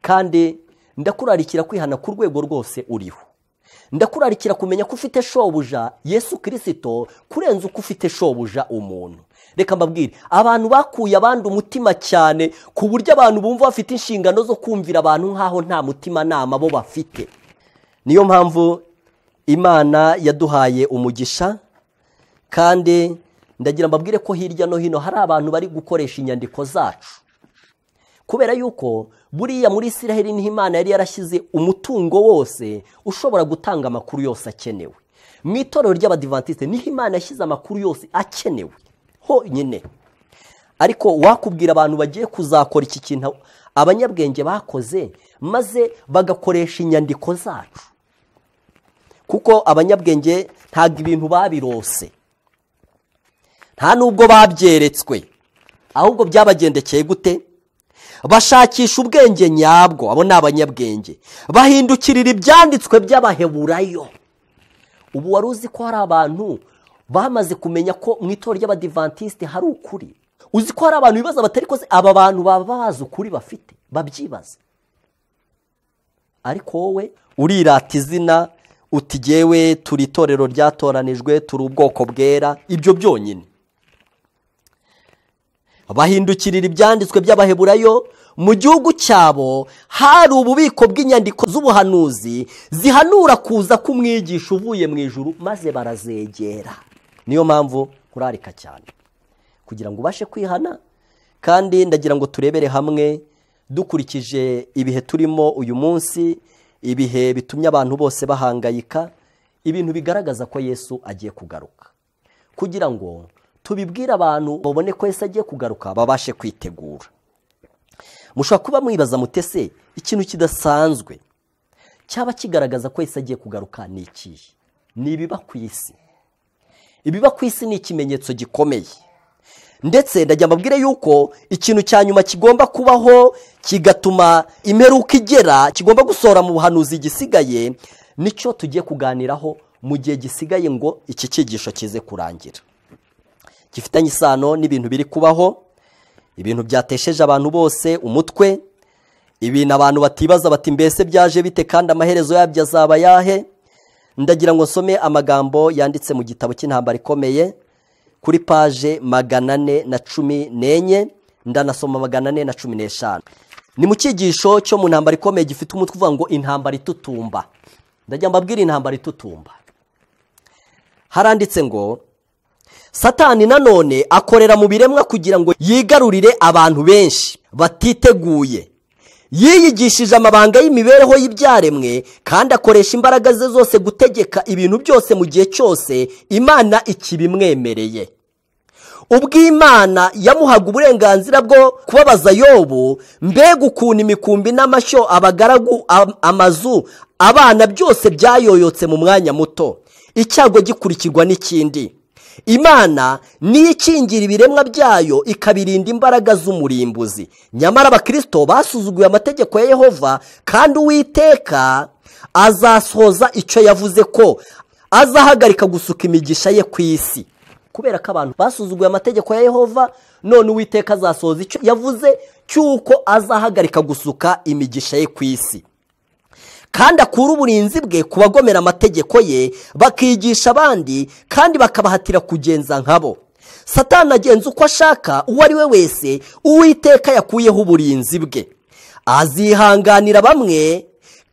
kandi ndakurarikira kwihana ku rwego rwose uriho ndakurarikira kumenya ko ufite shobuja yesu kirisito kurenza uko ufite shobuja umuntu reka mbabwire abantu bakuye abandi umutima cyane ku buryo abantu bumva bafite inshingano zo kumvira abantu nk'aho nta mutimanama bo bafite niyo mpamvu imana yaduhaye umugisha kandi ndagira mbabwire ko hirya no hino hari abantu bari gukoresha inyandiko zacu kubera yuko buriya muri israel niho imana yari yarashyize umutungo wose ushobora gutanga amakuru yose akenewe mu itorero ry'abadivantisite niho imana yashyize amakuru yose akenewe honyine ariko wakubwira abantu bagiye kuzakora iki kintu abanyabwenge bakoze maze bagakoresha inyandiko zacu kuko abanyabwenge ntabwo ibintu babirose nta nubwo babyeretswe ahubwo byabagendekeye gute bashakisha ubwenge nyabwo abo ni abanyabwenge bahindukirira ibyanditswe by'abaheburayo ubu wari uzi ko hari abantu bamaze kumenya ko mu itora ry'abadivantisite hari ukuri uzi ko hari abantu bibaza batari ko aba bantu baba bazi ukuri bafite babyibaza ariko wowe urirata izina utigewe turi itorero ryatoranijwe turi ubwoko bwera ibyo byonyine bahindukirira ibyanditswe by'abaheburayo mu gihugu cyabo hari ububiko bw'inyandiko z'ubuhanuzi zihanura kuza k'umwigisha uvuye mu ijuru maze barazegera niyo mpamvu nkurarika cyane kugira ngo ubashe kwihana kandi ndagira ngo turebere hamwe dukurikije ibihe turimo uyu munsi ibihe bitumye abantu bose bahangayika ibintu bigaragaza ko yesu agiye kugaruka kugira ngo tubibwire abantu babone ko yesu agiye kugaruka babashe kwitegura mushobora kuba mwibaza mutese ikintu kidasanzwe cyaba kigaragaza ko yesu agiye kugaruka ni ikihe ni ibiba ku isi ibiba ku isi ni ikimenyetso gikomeye ndetse ndajya mbabwire yuko ikintu cya nyuma kigomba kubaho kigatuma imperuka igera kigomba gusohora mu buhanuzi gisigaye nicyo tugiye kuganiraho mu gihe gisigaye ngo iki cyigisho kize kurangira gifitanye isano n'ibintu biri kubaho ibintu byatesheje abantu bose umutwe ibintu abantu batibaza bati mbese byaje bite kandi amaherezo yabyo azaba yahe ndagira ngo nsome amagambo yanditse mu gitabo cy'intambara ikomeye kuri paje magana ane na cumi n'enye ndanasoma magana ane na cumi n'eshanu ni mu cyigisho cyo mu ntambara ikomeye gifite umutwe uvuga ngo intambara itutumba ndajya mbabwira intambara itutumba haranditse ngo satani nanone akorera mu biremwa kugira ngo yigarurire abantu benshi batiteguye yiyigishije amabanga y'imibereho y'ibyaremwe kandi akoresha imbaraga ze zose gutegeka ibintu byose mu gihe cyose imana ikibimwemereye Ubw’Imana yamuhaga uburenganzira bwo kubabaza yobu mbega ukuntu imikumbi n'amashyo abagaragu amazu abana byose byayoyotse mu mwanya muto icyago gikurikirwa n'ikindi imana niyo ibiremwa byayo ikabirinda imbaraga z'umurimbuzi nyamara abakristo basuzuguye amategeko ya yehova kandi uwiteka azasohoza icyo yavuze ko azahagarika gusuka imigisha ye ku isi kubera ko abantu basuzuguye amategeko ya yehova none uwiteka azasohoza icyo yavuze cy'uko azahagarika gusuka imigisha ye ku isi kandi akura uburinzi bwe ku bagomera amategeko ye bakigisha abandi kandi bakabahatira kugenza nkabo satani agenza uko ashaka uwo ari we wese uwiteka yakuyeho uburinzi bwe azihanganira bamwe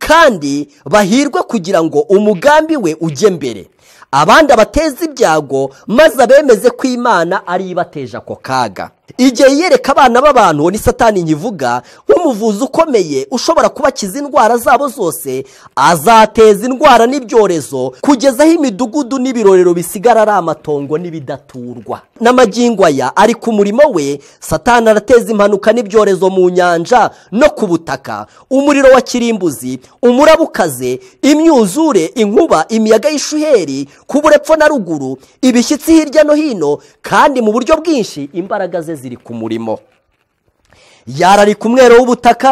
kandi bahirwe kugira ngo umugambi we ujye mbere abandi abateze ibyago maze abemeze ko imana ari ibateje ako kaga igihe yereka abana b'abantu ni satani nyivuga nk'umuvuzi ukomeye ushobora kubakiza indwara zabo zose azateza indwara n'ibyorezo kugeza aho imidugudu n'ibirorero bisigara ari amatongo n'ibidaturwa n'amagingo aya ari ku murimo we satani arateza impanuka n'ibyorezo mu nyanja no ku butaka umuriro wa kirimbuzi umuraba ukaze imyuzure inkuba imiyaga y'ishuheri ku burepfo na ruguru ibishyitsi hirya no hino kandi mu buryo bwinshi imbaraga ze ziri ku murimo yararika umwero w'ubutaka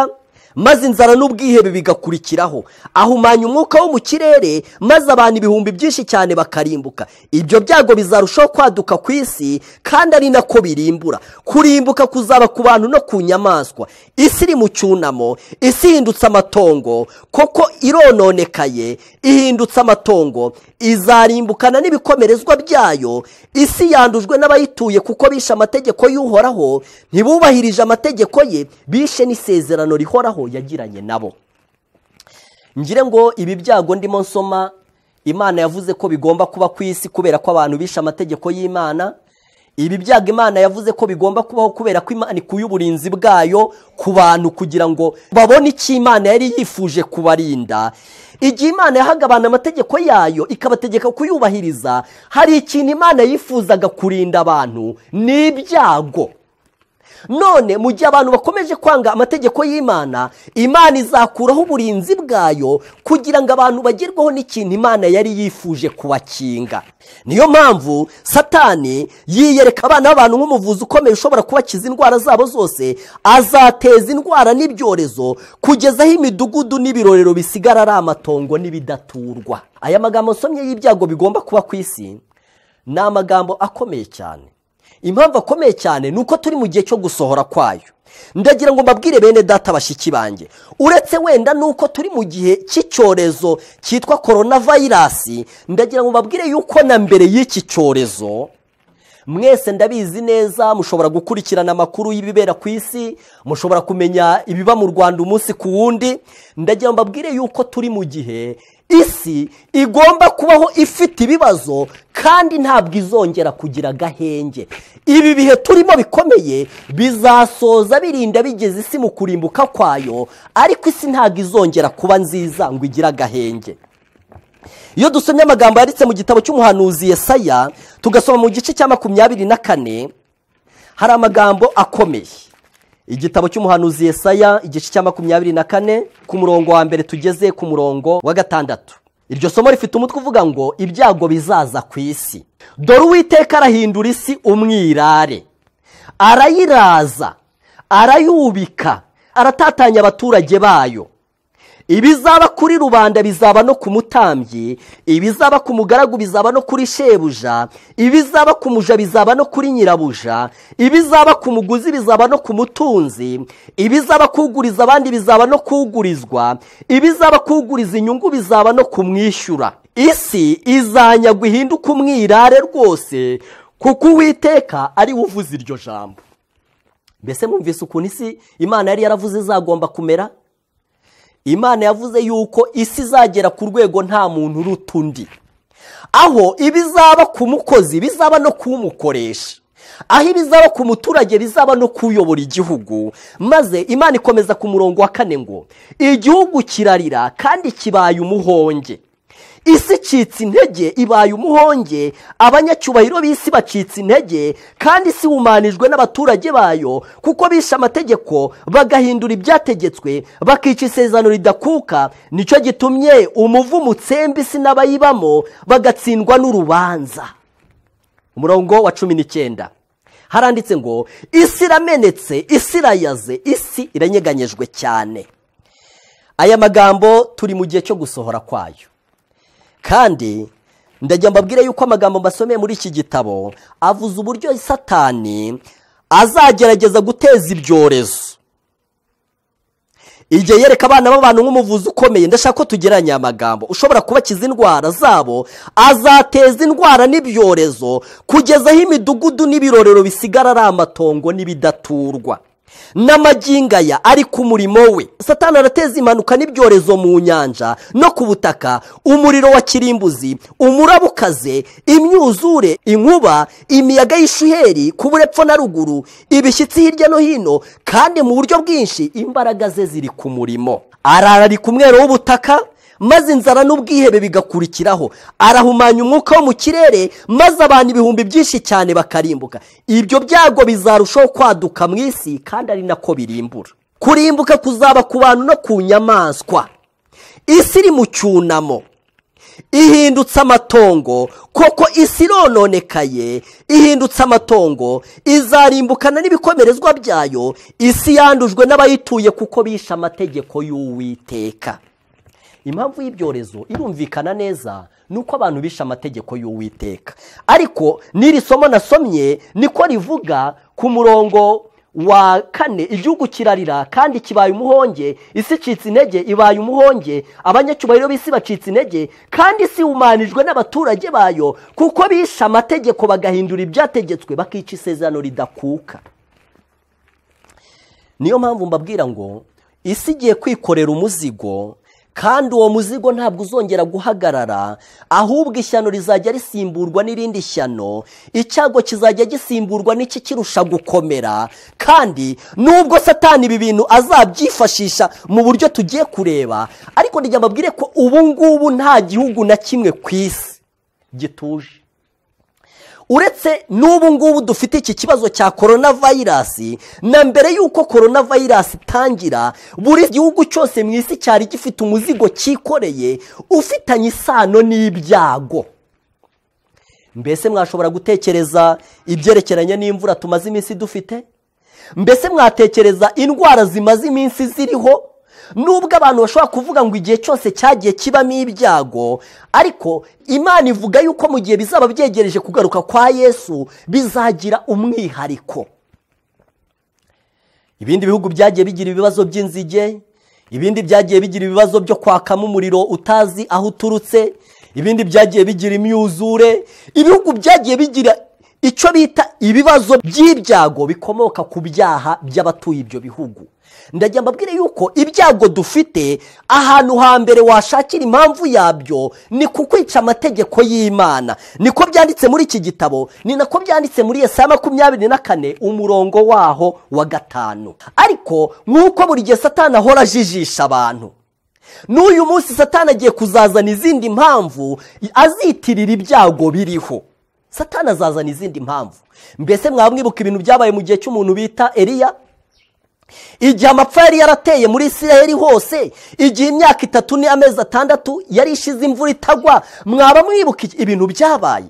maze inzara n'ubwihebe bigakurikiraho ahumanya umwuka wo mu kirere maze abantu ibihumbi byinshi cyane bakarimbuka ibyo byago bizarushaho kwaduka ku isi kandi ari nako birimbura kurimbuka kuzaba ku bantu no ku nyamaswa isi iri mu cyunamo isi ihindutse amatongo koko irononekaye ihindutse amatongo izarimbukana n'ibikomerezwa byayo isi yandujwe n'abayituye kuko bishe amategeko y'uhoraho ntibubahirije amategeko ye bishe n'isezerano rihoraho n'imbeho yagiranye nabo ngire ngo ibi byago ndimo nsoma imana yavuze ko bigomba kuba ku isi kubera ko abantu bishe amategeko y'imana ibi byago imana yavuze ko bigomba kubaho kubera ko imana ikuye uburinzi bwayo ku bantu kugira ngo babone icyo imana yari yifuje kubarinda igihe imana yahaga abantu amategeko yayo ikabategeka kuyubahiriza hari ikintu imana yifuzaga kurinda abantu ni ibyago none mu gihe abantu bakomeje kwanga amategeko y'imana imana izakuraho uburinzi bwayo kugira ngo abantu bagerweho n'ikintu imana yari yifuje kubakinga niyo mpamvu satani yiyereka abana b'abantu nk'umuvuzi ukomeye ushobora kubakiza indwara zabo zose azateza indwara n'ibyorezo kugezaho imidugudu n'ibirorero bisigara ari amatongo n'ibidaturwa aya magambo nsomye y'ibyago bigomba kuba ku isi ni amagambo akomeye cyane impamvu akomeye cyane ni uko turi mu gihe cyo gusohora kwayo ndagira ngo mbabwire bene data bashiki banjye uretse wenda nuko turi mu gihe cy'icyorezo cyitwa korona vayirasi ndagira ngo mbabwire yuko na mbere y'iki cyorezo mwese ndabizi neza mushobora gukurikirana amakuru y'ibibera ku isi mushobora kumenya ibiba mu rwanda umunsi ku wundi ndagira ngo mbabwire yuko turi mu gihe isi igomba kubaho ifite ibibazo kandi ntabwo izongera kugira agahenge ibi bihe turimo bikomeye bizasoza birinda bigeze isi mu kurimbuka kwayo ariko isi ntabwo izongera kuba nziza ngo igire agahenge iyo dusomye amagambo yanditse mu gitabo cy'umuhanuzi Yesaya tugasoma mu gice cya makumyabiri na kane hari amagambo akomeye igitabo cy'umuhanuzi Yesaya igice cya makumyabiri na kane ku murongo wa mbere tugeze ku murongo wa gatandatu iryo somo rifite umutwe uvuga ngo ibyago bizaza ku isi dore uwiteka arahindura isi umwirare arayiraza arayubika aratatanya abaturage bayo ibizaba kuri rubanda bizaba no ku mutambyi ibizaba ku mugaragu bizaba no kuri shebuja ibizaba ku muja bizaba no kuri nyirabuja ibizaba ku muguzi bizaba no ku mutunzi ibizaba kuguriza abandi bizaba no kugurizwa ibizaba kuguriza inyungu bizaba no kumwishyura isi izanyagwa ihinduka umwirare rwose kuko uwiteka ari we uvuze iryo jambo mbese mwumvise ukuntu isi imana yari yaravuze izagomba kumera imana yavuze yuko isi izagera ku rwego nta muntu uruta undi aho ibizaba ku mukozi bizaba no kumukoresha. aho ibizaba ku muturage bizaba no kuyobora igihugu maze imana ikomeza ku murongo wa kane ngo igihugu kirarira kandi kibaye umuhonge isi icitse intege ibaye umuhonge abanyacyubahiro b'isi bacitse intege kandi isi ihumanijwe n'abaturage bayo kuko bishe amategeko bagahindura ibyategetswe bakica isezerano ridakuka nicyo gitumye umuvumo utsemba isi n'abayibamo bagatsindwa n'urubanza umurongo wa cumi n'icyenda haranditse ngo isi iramenetse isi irayaze isi iranyeganyejwe cyane aya magambo turi mu gihe cyo gusohora kwayo kandi ndajya mbabwire yuko amagambo mbasomeye muri iki gitabo avuze uburyo satani azagerageza guteza ibyorezo igihe yereka abana b'abantu nk'umuvuzi ukomeye ndashaka ko tugeranya amagambo ushobora kubakiza indwara zabo azateza indwara n'ibyorezo kugezaho imidugudu n'ibirorero bisigara ari amatongo n'ibidaturwa n'amaginga ya ari ku murimo we satana arateza impanuka n'ibyorezo mu nyanja no ku butaka umuriro wa kirimbuzi umuraba ukaze imyuzure inkuba imiyaga y'ishuheri ku burepfo na ruguru ibishyitsi hirya no hino kandi mu buryo bwinshi imbaraga ze ziri ku murimo arara ari ku mwero w'ubutaka maze inzara n'ubwihebe bigakurikiraho arahumanya umwuka wo mu kirere maze abantu ibihumbi byinshi cyane bakarimbuka ibyo byago bizarushaho kwaduka mu isi kandi ari nako birimbura kurimbuka kuzaba ku bantu no ku nyamaswa isi iri mu cyunamo ihindutse amatongo koko isi irononekaye ihindutse amatongo izarimbukana n'ibikomerezwa byayo isi yandujwe n'abayituye kuko bishe amategeko y'uwiteka impamvu y'ibyorezo irumvikana neza ni uko abantu bishe amategeko y'uwiteka ariko n'iri somo nasomye niko rivuga ku murongo wa kane igihugu kirarira kandi kibaye umuhonge isi icitse intege ibaye umuhonge abanyacyubahiro b'isi bacitse intege kandi isi ihumanijwe n'abaturage bayo kuko bishe amategeko bagahindura ibyategetswe bakica isezerano ridakuka niyo mpamvu mbabwira ngo isi igiye kwikorera umuzigo kandi uwo muzigo ntabwo uzongera guhagarara ahubwo ishyano rizajya risimburwa n'irindi shyano icyago kizajya gisimburwa n’iki kirusha gukomera kandi nubwo satani ibi bintu azabyifashisha mu buryo tugiye kureba ariko ntibyababwire ko ubu ngubu nta gihugu na kimwe ku isi gituje uretse n'ubu ngubu dufite iki kibazo cya korona vayirasi na mbere y'uko korona vayirasi itangira buri gihugu cyose mu isi cyari gifite umuzigo cyikoreye ufitanye isano n'ibyago mbese mwashobora gutekereza ibyerekeranye n'imvura tumaze iminsi dufite mbese mwatekereza indwara zimaze iminsi ziriho nubwo abantu bashobora kuvuga ngo igihe cyose cyagiye kibamo ibyago ariko imana ivuga yuko mu gihe bizaba byegereje kugaruka kwa yesu bizagira umwihariko ibindi bihugu byagiye bigira ibibazo by'inzige ibindi byagiye bigira ibibazo byo kwakamo umuriro utazi aho uturutse ibindi byagiye bigira imyuzure ibihugu byagiye bigira icyo bita ibibazo by'ibyago bikomoka ku byaha by'abatuye ibyo bihugu ndagira mbabwire yuko ibyago dufite ahantu hambere washakira impamvu yabyo ni kukwica amategeko y'imana niko byanditse muri iki gitabo ni nako byanditse muri esa makumyabiri na kane umurongo waho wa gatanu ariko nk'uko buri gihe satana ahora ajijisha abantu n'uyu munsi satana agiye kuzazana izindi mpamvu azitirira ibyago biriho satana azazana izindi mpamvu mbese mwaba mwibuka ibintu byabaye mu gihe cy'umuntu bita eriya igihe amapfa yari yarateye muri isiraheli hose igihe imyaka itatu ni amezi atandatu yari ishize imvura itagwa mwaba mwibuka ibintu byabaye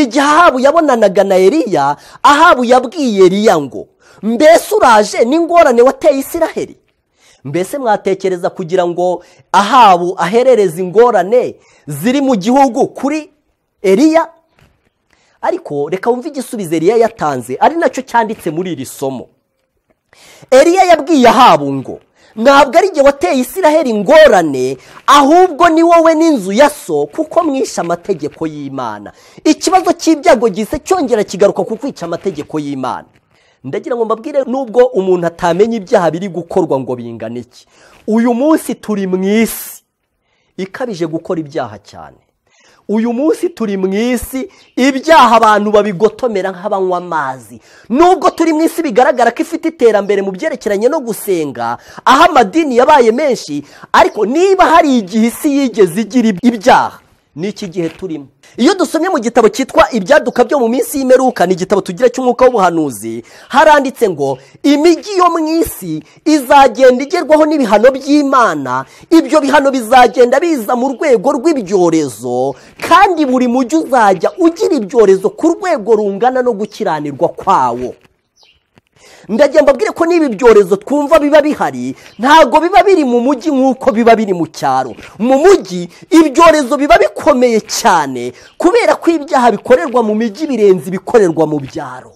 igihe ahabu yabonanaga na eriya ahabu yabwiye eriya ngo mbese uraje n'ingorane wateye isiraheli mbese mwatekereza kugira ngo ahabu aherereze ingorane ziri mu gihugu kuri eriya ariko reka wumve igisubizo eriya yatanze ari nacyo cyanditse muri iri somo eriya yabwiye ahabu ngo ntabwo ari jye wateye isiraheli ingorane ahubwo ni wowe n'inzu ya so kuko mwishe amategeko y'imana ikibazo cy'ibyago gise cyongera kigaruka ku kwica amategeko y'imana ndagira ngo mbabwire nubwo umuntu atamenya ibyaha biri gukorwa ngo bingane iki uyu munsi turi mu isi ikabije gukora ibyaha cyane uyu munsi turi mu isi ibyaha abantu babigotomera nk'abanywa amazi nubwo turi mu isi bigaragara ko ifite iterambere mu byerekeranye no gusenga aho amadini yabaye menshi ariko niba hari igihe isi yigeze igira ibyaha n'iki gihe turimo iyo dusomye mu gitabo cyitwa ibyaduka byo mu minsi y'imperuka ni igitabo tugira cy'umwuka w'ubuhanuzi haranditse ngo imijyi yo mu isi izagenda igerwaho n'ibihano by'imana ibyo bihano bizagenda biza mu rwego rw'ibyorezo kandi buri mujyi uzajya ugira ibyorezo ku rwego rungana no gukiranirwa kwawo ndagira mbabwire ko n'ibi byorezo twumva biba bihari ntabwo biba biri mu mujyi nk'uko biba biri mu cyaro mu mujyi ibyorezo biba bikomeye cyane kubera ko ibyaha bikorerwa mu mijyi birenze ibikorerwa mu byaro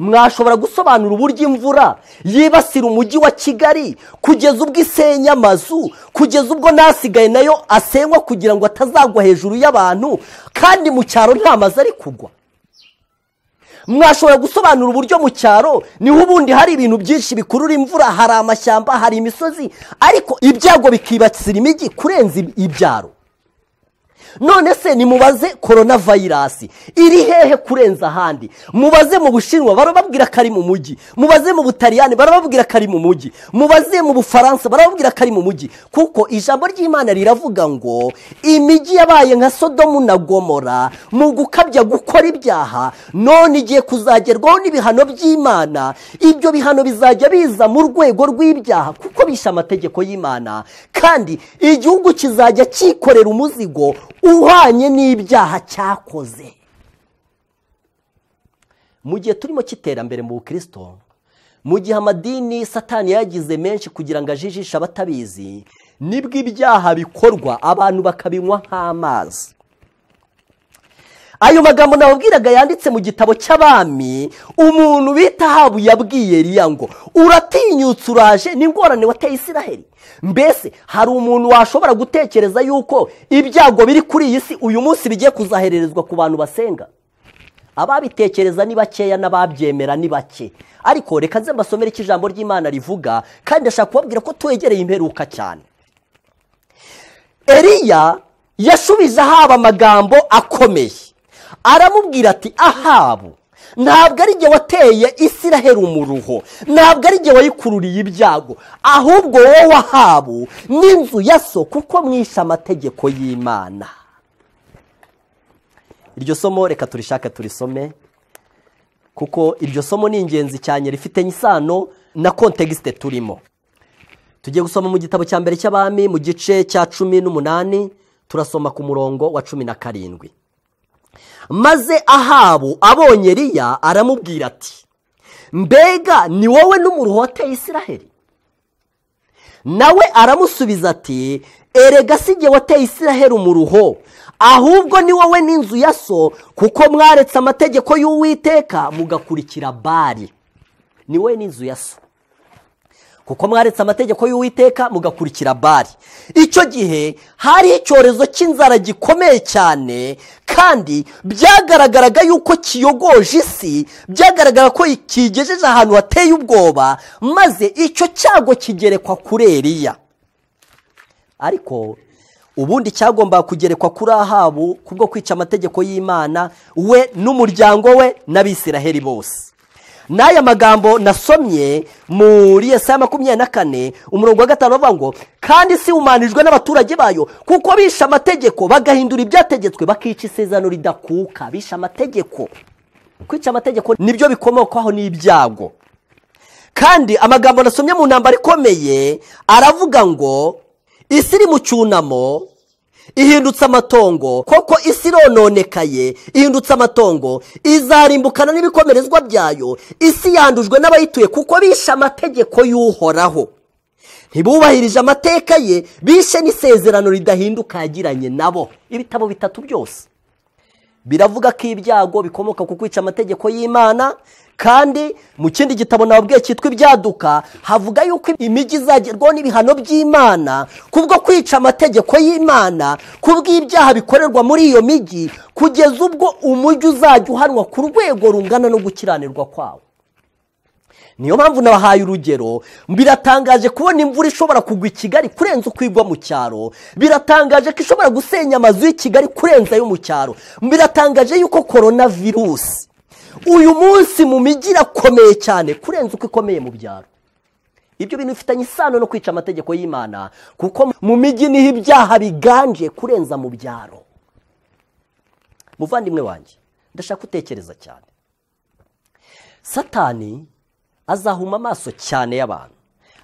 mwashobora gusobanura uburyo imvura yibasira umujyi wa kigali kugeza ubwo isenya amazu kugeza ubwo n'asigaye nayo asenywa kugira ngo atazagwa hejuru y'abantu kandi mu cyaro nta mazu ari kugwa mwashobora gusobanura uburyo mu cyaro niho ubundi hari ibintu byinshi bikurura imvura hari amashyamba hari imisozi ariko ibyago bikibasira imijyi kurenza ibyaro none se nimubaze korona vayirasi iri hehe kurenza ahandi mubaze mu bushinwa barababwira ko ari mu mujyi mubaze mu butaliyani barababwira ko ari mu mujyi mubaze mu bufaransa barababwira ko ari mu mujyi kuko ijambo ry'imana riravuga ngo imijyi yabaye nka sodomu na gomora mu gukabya gukora ibyaha none igiye kuzagerwaho n'ibihano by'imana ibyo bihano bizajya biza mu rwego rw'ibyaha kuko bishe amategeko y'imana kandi igihugu kizajya cyikorera umuzigo uhwanye n'ibyaha cyakoze mu gihe turimo cy'iterambere mu bukirisito mu gihe amadini satani yagize menshi kugira ngo ajijishe abatabizi nibwo ibyaha bikorwa abantu bakabinywa nk'amazi ayo magambo nababwiraga yanditse mu gitabo cy'abami umuntu bita habu yabwiye riya ngo uratinyutse uraje n'ingorane wateye isiraheli mbese hari umuntu washobora gutekereza yuko ibyago biri kuri iyi si uyu munsi bigiye kuzahererezwa ku bantu basenga ababitekereza ni bakeya n'ababyemera ni bake ariko reka nze mbasomere icyo ijambo ry'imana rivuga kandi ndashaka kubabwira ko twegereye imperuka cyane eriya yashubije haba amagambo akomeye aramubwira ati ahabu ntabwo ari jye wateye isiraheri umuruho ntabwo ari jye wayikururiye ibyago ahubwo wowe wahabu n'inzu ya so kuko mwishe amategeko y'imana iryo somo reka turishake turisome kuko iryo somo ni ingenzi cyane rifitanye isano na kontegisite turimo tugiye gusoma mu gitabo cya mbere cy'abami mu gice cya cumi n'umunani turasoma ku murongo wa cumi na karindwi maze ahabu abonye eriya aramubwira ati mbega ni wowe n'umuruhote isiraheli nawe aramusubiza ati erega si jye wateye israheli umuruho ahubwo ni wowe n'inzu ya so kuko mwaretse amategeko y'uwiteka mugakurikira bari ni wowe n'inzu ya so kuko mwaretse amategeko y'uwiteka mugakurikira bari icyo gihe hari icyorezo cy'inzara gikomeye cyane kandi byagaragaraga yuko kiyogoje isi byagaragara ko kigejeje ahantu hateye ubwoba maze icyo cyago kigerekwa kuri eriya ariko ubundi cyagomba kugerekwa kuri ahabu kubwo kwica amategeko y'imana we n'umuryango we n'abisiraheli bose n'aya magambo nasomye muri esaya makumyabiri na kane umurongo wa gatanu bavuga ngo kandi si umanijwe n'abaturage bayo kuko bishe amategeko bagahindura ibyategetswe bakica isezerano ridakuka bishe amategeko kwica amategeko nibyo bikomokaho n'ibyago kandi amagambo nasomye mu ntambaro ikomeye aravuga ngo isi iri mu cyunamo ihindutse amatongo koko isi irononekaye ihindutse amatongo izarimbukana n'ibikomerezwa byayo isi yandujwe n'abayituye kuko bishe amategeko y'uhoraho ntibubahirije amateka ye bishe n'isezerano ridahinduka yagiranye nabo ibitabo bitatu byose biravuga ko ibyago bikomoka ku kwica amategeko y'imana kandi mu kindi gitabo nababwiye cyitwa ibyaduka havuga yuko imijyi izagerwaho n'ibihano by'imana kubwo kwica amategeko y'imana kubw'ibyaha bikorerwa muri iyo mijyi kugeza ubwo umujyi uzajya uhanwa ku rwego rungana no gukiranirwa kwawo niyo mpamvu nabahaye urugero biratangaje kubona imvura ishobora kugwa i kigali kurenza uko igwa mu cyaro biratangaje ko ishobora gusenya amazu y'i kigali kurenza ayo mu cyaro biratangaje yuko korona virusi uyu munsi mu mijyi irakomeye cyane kurenza uko ikomeye mu byaro ibyo bintu bifitanye isano no kwica amategeko y'imana kuko mu mijyi niho ibyaha biganje kurenza mu byaro muvandimwe wanjye ndashaka utekereza cyane satani azahuma amaso cyane y'abantu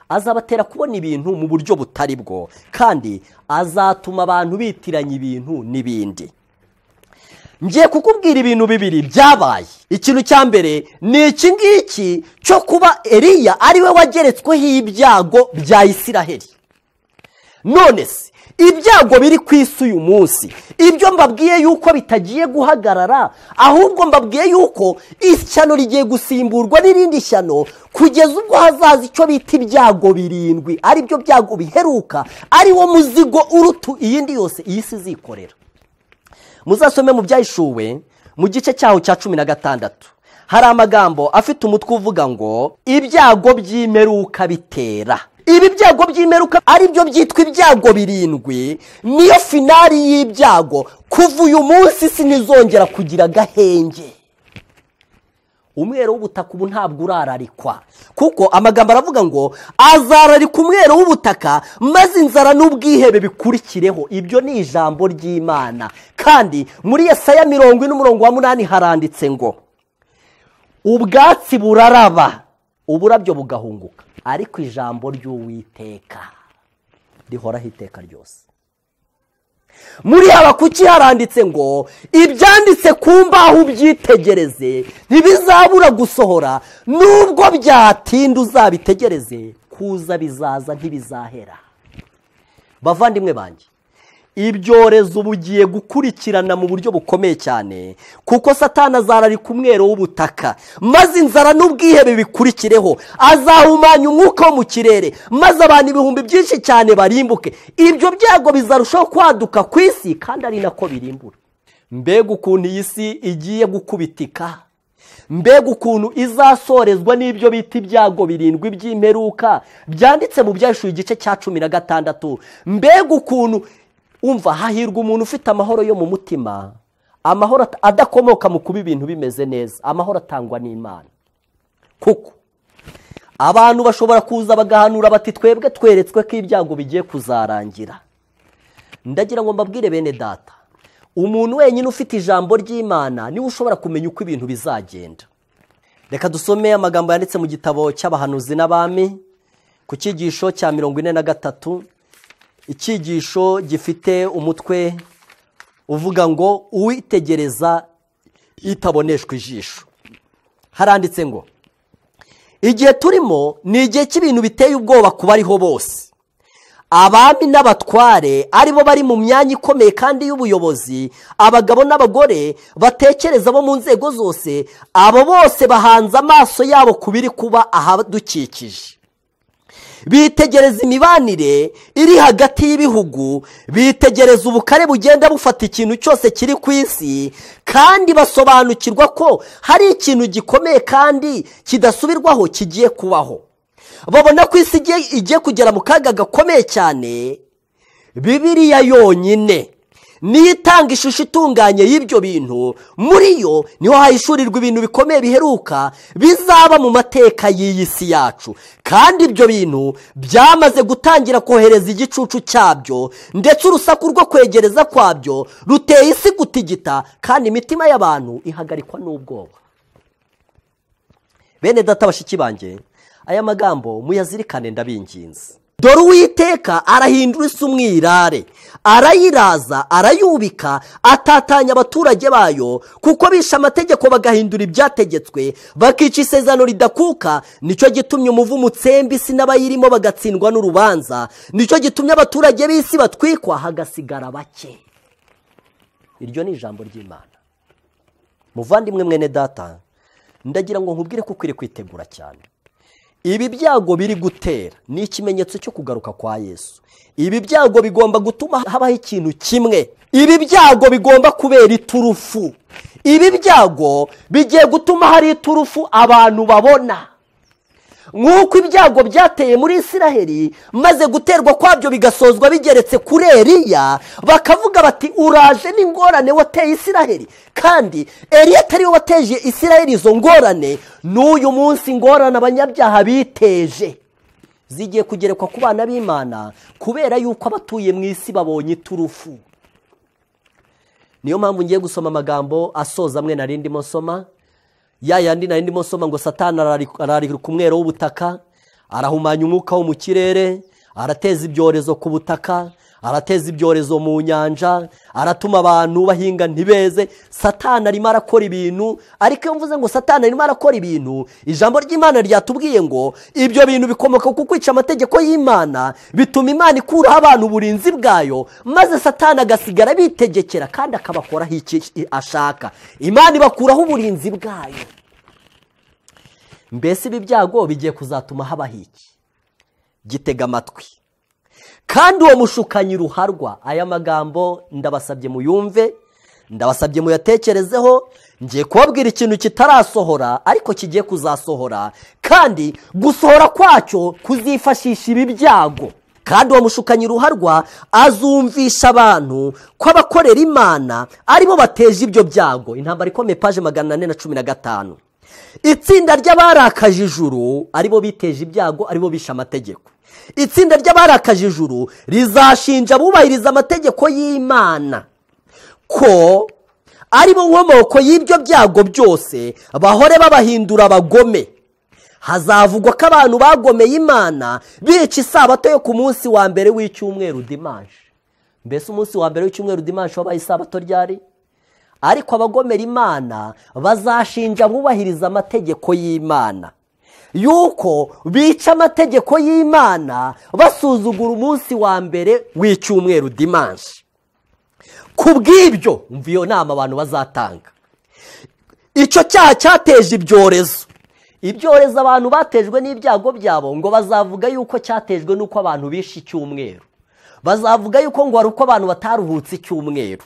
azabatera kubona ibintu mu buryo butari bwo kandi azatuma abantu bitiranya ibintu n'ibindi ngiye kukubwira ibintu bibiri byabaye ikintu cya mbere ni iki ngiki cyo kuba eriya ariwe wageretsweho ibyago bya isiraheli none se ibyago biri ku isi uyu munsi ibyo mbabwiye yuko bitagiye guhagarara ahubwo mbabwiye yuko ishyano rigiye gusimburwa n'irindi shyano kugeza ubwo hazaza icyo bita ibyago birindwi ari byo byago biheruka ariwo muzigo uruta iyindi yose iyi si izikorera muzasome mu byayishuwe mu gice cyaho cya cumi na gatandatu hari amagambo afite umutwe uvuga ngo ibyago by'imeruka bitera ibi byago by'imeruka ari byo byitwa ibyago birindwi niyo finari y'ibyago kuva uyu munsi sinizongera kugira agahenge umwero w'ubutaka ubu ntabwo urararikwa kuko amagambo aravuga ngo azararika umwero w'ubutaka maze inzara n'ubwihebe bikurikireho ibyo ni ijambo ry'imana kandi muri Yesaya mirongo ine umurongo wa munani haranditse ngo ubwatsi buraraba uburabyo bugahunguka ariko ijambo ry'uwiteka rihoraho iteka ryose muri aba kuki haranditse ngo ibyanditse ku mbaho ubyitegereze ntibizabura gusohora nubwo byatinda uzabitegereze kuza bizaza ntibizahera bavandimwe bange ibyorezo bugiye gukurikirana mu buryo bukomeye cyane kuko satana azarari ku mwero w'ubutaka maze inzara n'ubwihebe bikurikireho azahumanya umwuka wo mu kirere maze abantu ibihumbi byinshi cyane barimbuke ibyo byago bizarushaho kwaduka ku isi kandi ari nako birimbura mbega ukuntu iyi si igiye gukubitika mbega ukuntu izasorezwa n'ibyo bita ibyago birindwi by'imperuka byanditse mu byashuye igice cya cumi na gatandatu mbega ukuntu wumva hahirwa umuntu ufite amahoro yo mu mutima amahoro adakomoka mu kuba ibintu bimeze neza amahoro atangwa n'imana kuko abantu bashobora kuza bagahanura bati twebwe tweretswe ko ibyago bigiye kuzarangira ndagira ngo mbabwire bene data umuntu wenyine ufite ijambo ry'imana niwe ushobora kumenya uko ibintu bizagenda reka dusome amagambo yanditse mu gitabo cy'abahanuzi n'abami ku cyigisho cya mirongo ine na gatatu icyigisho gifite umutwe uvuga ngo uwitegereza itaboneshwa ijisho haranditse ngo igihe turimo ni igihe cy'ibintu biteye ubwoba ku bariho bose abami n'abatware aribo bari mu myanya ikomeye kandi y'ubuyobozi abagabo n'abagore batekereza bo mu nzego zose abo bose bahanze amaso yabo ku biri kuba ahadukikije bitegereza imibanire iri hagati y'ibihugu bitegereza ubukare bugenda bufata ikintu cyose kiri ku isi kandi basobanukirwa ko hari ikintu gikomeye kandi kidasubirwaho kigiye kubaho babona ko isi igiye kugera mu kaga gakomeye cyane bibiriya yonyine niyo itanga ishusho itunganye y'ibyo bintu muri yo niho hahishurirwa ibintu bikomeye biheruka bizaba mu mateka y'iyi si yacu kandi ibyo bintu byamaze gutangira kohereza igicucu cyabyo ndetse urusaku rwo kwegereza kwabyo ruteye isi gutigita kandi imitima y'abantu ihagarikwa n'ubwoba bene data bashiki banjye aya magambo muyazirikane ndabinginze dore uwiteka arahindura isi umwirare arayiraza arayubika atatanya abaturage bayo kuko bishe amategeko bagahindura ibyategetswe bakica isezerano ridakuka nicyo gitumye umuvumo utsemba isi n'abayirimo bagatsindwa n'urubanza nicyo gitumye abaturage b'isi batwikwa hagasigara bake iryo ni ijambo ry'imana muvandimwe mwene data ndagira ngo nkubwire ko ukwiriye kwitegura cyane ibi byago biri gutera ni ikimenyetso cyo kugaruka kwa yesu ibi byago bigomba gutuma habaho ikintu kimwe ibi byago bigomba kubera iturufu ibi byago bigiye gutuma hari iturufu abantu babona nk'uko ibyago byateye muri isiraheli maze guterwa kwabyo bigasozwa bigeretse kuri eriya bakavuga bati uraje n'ingorane wateye isiraheli kandi eriya atari we wateje isiraheli izo ngorane n'uyu munsi ingorane abanyabyaha biteje zigiye kugerekwa ku bana b'imana kubera yuko abatuye mu isi babonye iturufu niyo mpamvu ngiye gusoma amagambo asoza amwe narindimo mosoma ya yandi nari ndimo nsoma ngo satana arari ku mwero w'ubutaka arahumanya umwuka wo mu kirere arateza ibyorezo ku butaka arateza ibyorezo mu nyanja aratuma abantu bahinga ntibeze satana arimo arakora ibintu ariko iyo mvuze ngo satana arimo arakora ibintu ijambo ry'imana ryatubwiye ngo ibyo bintu bikomoka ku kwica amategeko y'imana bituma imana ikuraho abantu uburinzi bwayo maze satana agasigara bitegekera kandi akabakoraho icyo ashaka imana ibakuraho uburinzi bwayo mbese ibi byago bigiye kuzatuma habaho iki gitega amatwi kandi uwo mushukanyi ruharwa aya magambo ndabasabye muyumve ndabasabye muyatekerezeho ngiye kubabwira ikintu kitarasohora ariko kigiye kuzasohora kandi gusohora kwacyo kuzifashisha ibi byago kandi uwo mushukanyi ruharwa azumvisha abantu ko abakorera imana aribo bateje ibyo byago intambara ikomeye paje magana ane na cumi na gatanu itsinda ry'abarakaje ijuru aribo biteje ibyago aribo bishe amategeko itsinda ry'abarakaje ijuru rizashinja abubahiriza amategeko y'imana ko ari mu nkomoko y'ibyo byago byose bahore babahindura abagome hazavugwa ko abantu bagomeye imana bica isabato yo ku munsi wa mbere w'icyumweru dimanshi mbese umunsi wa mbere w'icyumweru dimanshi wabaye isabato ryari ariko abagomera imana bazashinja abubahiriza amategeko y'imana yuko bica amategeko y'imana basuzugura umunsi wa mbere w'icyumweru dimanshi ku bw'ibyo mva iyo nama abantu bazatanga icyo cyaha cyateje ibyorezo ibyorezo abantu batejwe n'ibyago byabo ngo bazavuga yuko cyatejwe n'uko abantu bishe icyumweru bazavuga yuko ngo hari uko abantu bataruhutse icyumweru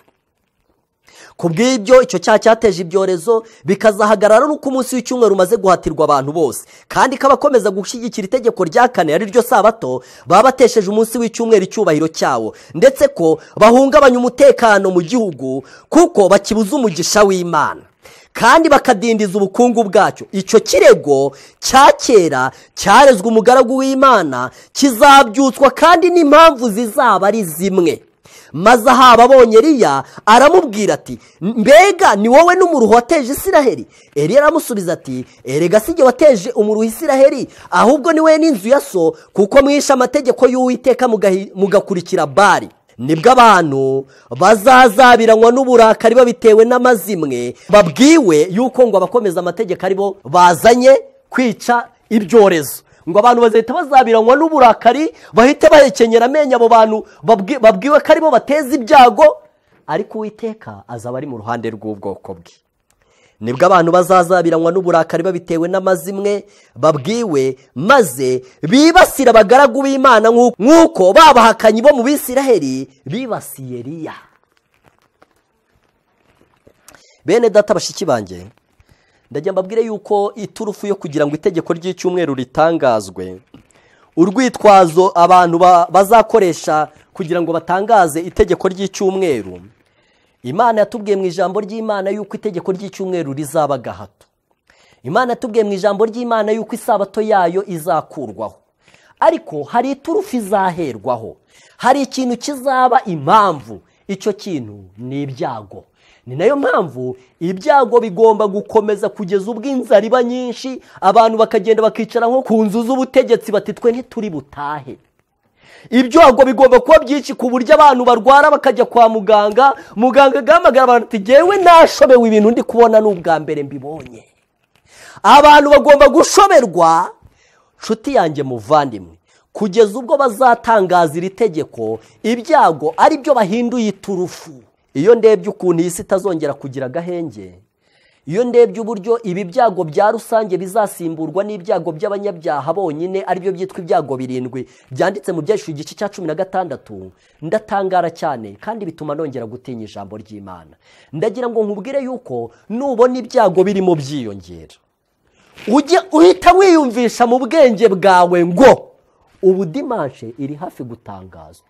ku bw'ibyo icyo cyaha cyateje ibyorezo bikazahagarara n'uko umunsi w'icyumweru umaze guhatirwa abantu bose kandi ko abakomeza gushyigikira itegeko rya kane ari ryo sabato baba batesheje umunsi w'icyumweru icyubahiro cyawo ndetse ko bahungabanya umutekano mu gihugu kuko bakibuza umugisha w'imana kandi bakadindiza ubukungu bwacyo icyo kirego cya kera cyarezwe umugaragu w'imana kizabyutswa kandi n'impamvu zizaba ari zimwe maze ahaba abonye eriya aramubwira ati mbega ni wowe n'umuruho wateje isiraheri eriya aramusubiza ati erega si wateje umuruho isiraheri ahubwo ni we n'inzu ya so kuko mwishe amategeko y'uwiteka mugakurikira bari nibwo abantu bazazabiranywa n'uburakari babitewe n'amazimwe babwiwe yuko ngo abakomeza amategeko aribo bazanye kwica ibyorezo ngo abantu bazahita bazabiranywa n'uburakari bahite bahekenyera amenyo abo bantu babwiwe ko aribo bateza ibyago ariko uwiteka azaba ari mu ruhande rw'ubwoko bwe nibwo abantu bazazabiranywa n'uburakari babitewe n'amazimwe babwiwe maze bibasira abagaragu b'imana nk'uko babahakanye bo mu bisiraheri bibasiye riya bene data bashiki banjye ndajya mbabwire yuko iturufu yo kugira ngo itegeko ry'icyumweru ritangazwe urwitwazo abantu bazakoresha kugira ngo batangaze itegeko ry'icyumweru imana yatubwiye mu ijambo ry'imana yuko itegeko ry'icyumweru rizaba gahato imana yatubwiye mu ijambo ry'imana yuko isabato yayo izakurwaho ariko hari iturufu izaherwaho hari ikintu kizaba impamvu icyo kintu ni ibyago ni nayo mpamvu ibyago bigomba gukomeza kugeza ubwo inzara iba nyinshi abantu bakagenda bakicara nko ku nzu z'ubutegetsi batitwe ntituri butahe ibyago bigomba kuba byinshi ku buryo abantu barwara bakajya kwa muganga muganga agahamagara abantu ati ngewe nashobewe ibintu ndi kubona n'ubwa mbere mbibonye abantu bagomba gushoberwa nshuti yanjye muvandimwe kugeza ubwo bazatangaza iri tegeko ibyago ari byo bahinduye iturufu iyo ndebye ukuntu iyi si itazongera kugira agahenge iyo ndebye uburyo ibi byago bya rusange bizasimburwa n'ibyago by'abanyabyaha bonyine aribyo byitwa ibyago birindwi byanditse mu byeshuri igice cya cumi na gatandatu ndatangara cyane kandi bituma nongera gutinya ijambo ry'imana ndagira ngo nkubwire yuko nubona ibyago birimo byiyongera ujye uhita wiyumvisha mu bwenge bwawe ngo ubu dimanshi iri hafi gutangazwa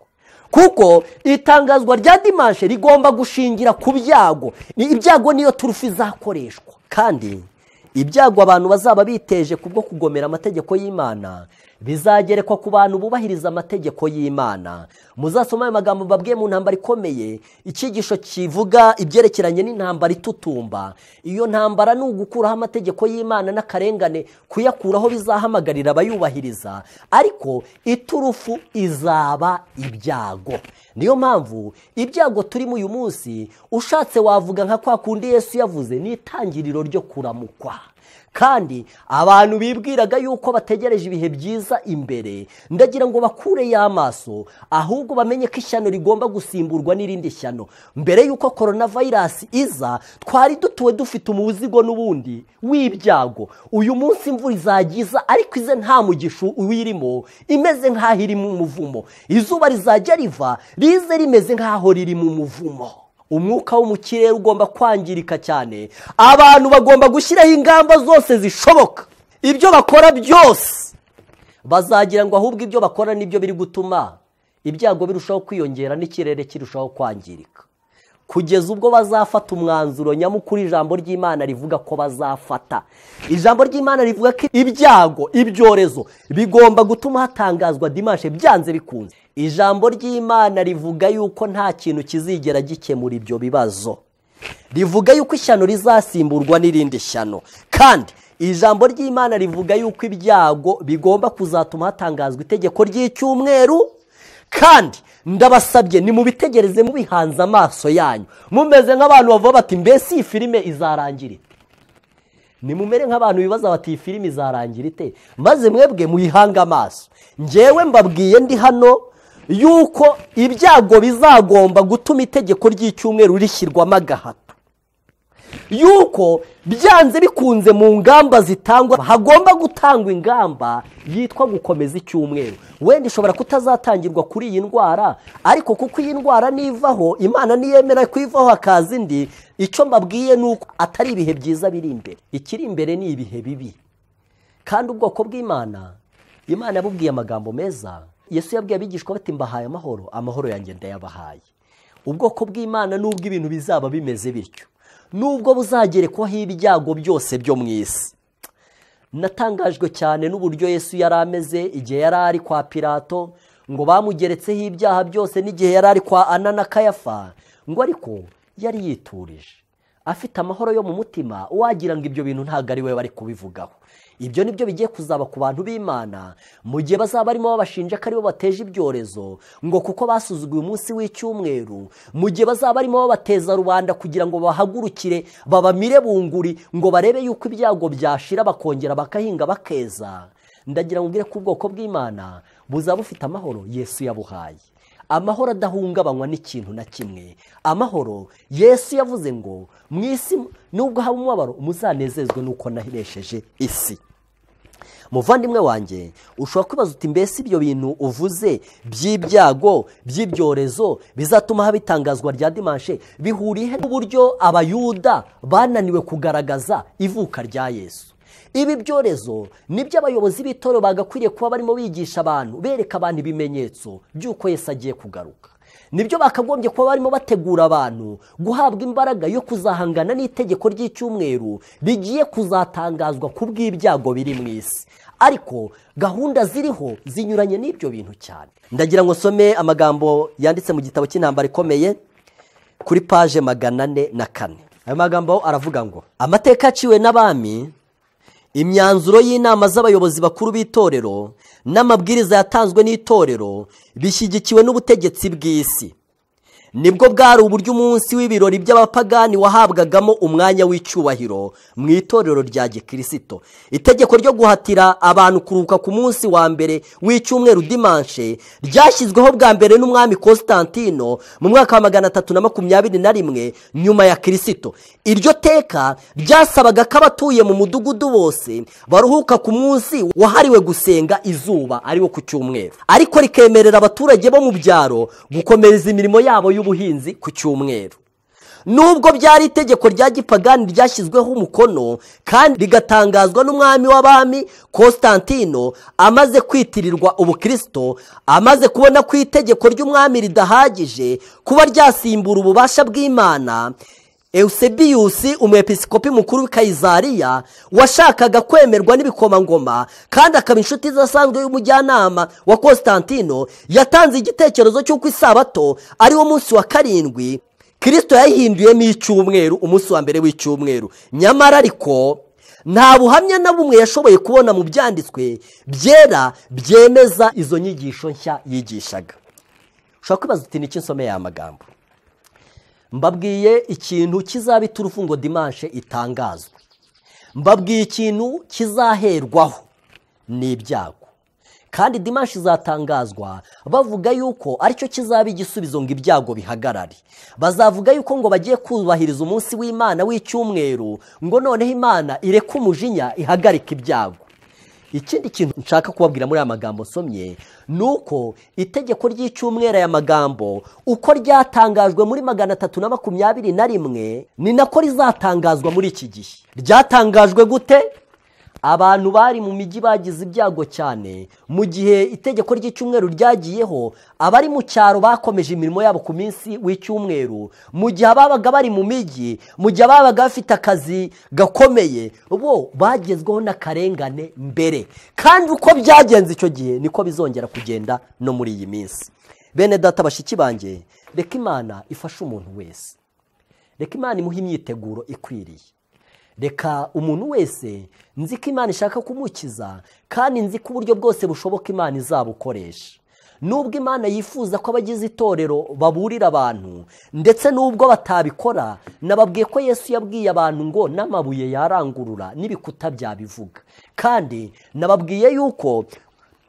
kuko itangazwa rya dimanche rigomba gushingira ku byago ibyago niyo turufu izakoreshwa kandi ibyago abantu bazaba biteje kubwo kugomera amategeko y'imana bizagerekwa ku bantu bubahiriza amategeko y'imana muzasoma ayo magambo babwiye mu ntambaro ikomeye icyigisho kivuga ibyerekeranye n'intambara itutumba iyo ntambara ni ugukuraho amategeko y'imana n'akarengane kuyakuraho bizahamagarira abayubahiriza ariko iturufu izaba ibyago niyo mpamvu ibyago turimo uyu munsi ushatse wavuga nka kwa kundi yesu yavuze ni itangiriro ryo kuramukwa kandi abantu bibwiraga yuko bategereje ibihe byiza imbere ndagira ngo bakure y’amaso, ahubwo bamenye ko ishyano rigomba gusimburwa n'irindi shyano mbere y'uko korona vayirasi iza twari dutuwe dufite umuzigo n'ubundi w'ibyago uyu munsi imvura izagiza ariko ize nta mugishu uyirimo imeze nk'aho iri mu muvumo izuba rizajya riva rize rimeze nk'aho riri mu muvumo umwuka wo mu kirere ugomba kwangirika cyane abantu bagomba gushyiraho ingamba zose zishoboka ibyo bakora byose bazagira ngo ahubwo ibyo bakora nibyo biri gutuma ibyago birushaho kwiyongera n'ikirere kirushaho kwangirika kugeza ubwo bazafata umwanzuro nyamukuru ijambo ry'imana rivuga ko bazafata ijambo ry'imana rivuga ko ibyago ibyorezo bigomba gutuma hatangazwa dimashe byanze bikunze ijambo ry'imana rivuga yuko nta kintu kizigera gikemura ibyo bibazo rivuga yuko ishyano rizasimburwa n'irindi shyano kandi ijambo ry'imana rivuga yuko ibyago bigomba kuzatuma hatangazwa itegeko ry'icyumweru kandi ndabasabye nimubitegereze mubihanze amaso yanyu mumeze nk'abantu bavuga bati mbese iyi filime izarangira ite nimumere nk'abantu bibaza bati iyi filime izarangira ite maze mwebwe muyihange amaso njyewe mbabwiye ndi hano yuko ibyago bizagomba gutuma itegeko ry'icyumweru rishyirwamo agahato yuko byanze bikunze mu ngamba zitangwa hagomba gutangwa ingamba yitwa gukomeza icyumweru wenda ishobora kutazatangirwa kuri iyi ndwara ariko kuko iyi ndwara nivaho imana niyemera kuyivaho hakaza indi icyo mbabwiye ni uko atari ibihe byiza biri imbere ikiri imbere ni ibihe bibi kandi ubwoko bw'imana imana yabubwiye amagambo meza yesu yabwiye abigishwa bati mbahaye amahoro amahoro yanjye ndayabahaye ubwoko bw'imana n'ubwo ibintu bizaba bimeze bityo nubwo buzagerekwaho ibyago byose byo mu isi natangajwe cyane n'uburyo yesu yari ameze igihe yari ari kwa pirato ngo bamugeretseho ibyaha byose n'igihe yari ari kwa ana na kayafa ngo ariko yari yiturije afite amahoro yo mu mutima wagira ngo ibyo bintu ntabwo ari we bari kubivugaho ibyo ni byo bigiye kuzaba ku bantu b'imana mu gihe bazaba barimo babashinja ko aribo bateje ibyorezo ngo kuko basuzuguye umunsi w'icyumweru mu gihe bazaba barimo babateza rubanda kugira ngo bahagurukire babamire bunguri ngo barebe yuko ibyago byashira bakongera bakahinga bakeza ndagira ngo ubwire ko ubwoko bw'imana buzaba bufite amahoro yesu yabuhaye amahoro adahungabanywa n'ikintu na kimwe amahoro yesu yavuze ngo mu isi nubwo haba umubabaro muzanezezwe n'uko nahibesheje isi muvandimwe wanjye ushobora kwibaza uti mbese ibyo bintu uvuze by'ibyago by'ibyorezo bizatuma haba itangazwa rya dimanshe bihuriye n'uburyo abayuda bananiwe kugaragaza ivuka rya yesu ibi byorezo nibyo abayobozi b'itorero bagakwiriye kuba barimo bigisha abantu bereka abantu ibimenyetso by'uko Yesu agiye kugaruka nibyo bakagombye kuba barimo bategura abantu guhabwa imbaraga yo kuzahangana n'itegeko ry'icyumweru rigiye kuzatangazwa ku bw'ibyago biri mu isi ariko gahunda ziriho zinyuranye n'ibyo bintu cyane ndagira ngo nsome amagambo yanditse mu gitabo cy'intambara ikomeye kuri paje magana ane na kane ayo magambo aravuga ngo amateka aciwe n'abami imyanzuro y'inama z'abayobozi bakuru b'itorero n'amabwiriza yatanzwe n'itorero bishyigikiwe n'ubutegetsi bw'isi nibwo bwari uburyo umunsi w'ibirori by'abapagani wahabwagamo umwanya w'icyubahiro mu itorero rya gikirisito itegeko ryo guhatira abantu kuruhuka ku munsi wa mbere w'icyumweru dimanche ryashyizweho bwa mbere n'umwami Constantino mu mwaka wa magana atatu na makumyabiri na rimwe nyuma ya kirisito iryo teka ryasabaga ko abatuye mu mudugudu bose baruhuka ku munsi wahariwe gusenga izuba ariwo ku cyumweru ariko rikemerera abaturage bo mu byaro gukomereza imirimo yabo y'ubuhinzi ku cyumweru nubwo byari itegeko rya gipagani ryashyizweho umukono kandi rigatangazwa n'umwami w'abami Constantino amaze kwitirirwa ubukristo amaze kubona ko itegeko ry'umwami ridahagije kuba ryasimbura ububasha bw'imana eusebiyusi umwepiskopi mukuru w'ikayizariya washakaga kwemerwa n'ibikomangoma kandi akaba inshuti idasanzwe y'umujyanama wa constantino yatanze igitekerezo cy'uko isabato ari wo munsi wa karindwi kirisito yayihinduyemo icyumweru umunsi wa mbere w'icyumweru nyamara ariko nta buhamya na bumwe yashoboye kubona mu byanditswe byera byemeza izo nyigisho nshya yigishaga ushobora kwibaza uti nicyo nsomeye aya magambo mbabwiye ikintu kizabita urufungo dimanche itangazwa mbabwiye ikintu kizaherwaho n’ibyago kandi dimanshi izatangazwa bavuga yuko aricyo kizaba igisubizo ngo ibyago bihagarare bazavuga yuko ngo bagiye kubahiriza umunsi w'imana w'icyumweru ngo noneho imana ireke umujinya ihagarike ibyago ikindi kintu nshaka kubabwira muri aya magambo nsomye ni uko itegeko ry'icyumweru aya magambo uko ryatangajwe muri magana atatu na makumyabiri na rimwe ni nako rizatangazwa muri iki gihe ryatangajwe gute abantu bari mu mijyi bagize ibyago cyane mu gihe itegeko ry'icyumweru ryagiyeho abari mu cyaro bakomeje imirimo yabo ku minsi w'icyumweru mu gihe ababaga bari mu mijyi mu gihe ababaga bafite akazi gakomeye bo bagezweho n'akarengane mbere kandi uko byagenze icyo gihe niko bizongera kugenda no muri iyi minsi bene data bashiki banjye reka imana ifashe umuntu wese reka imana imuhe imyiteguro ikwiriye reka umuntu wese nzi ko imana ishaka kumukiza kandi nzi ko uburyo bwose bushoboka imana izabukoresha nubwo imana yifuza ko abagize itorero baburira abantu ndetse n'ubwo batabikora nababwiye ko yesu yabwiye abantu ngo n'amabuye yarangurura n'ibikuta byabivuga kandi nababwiye yuko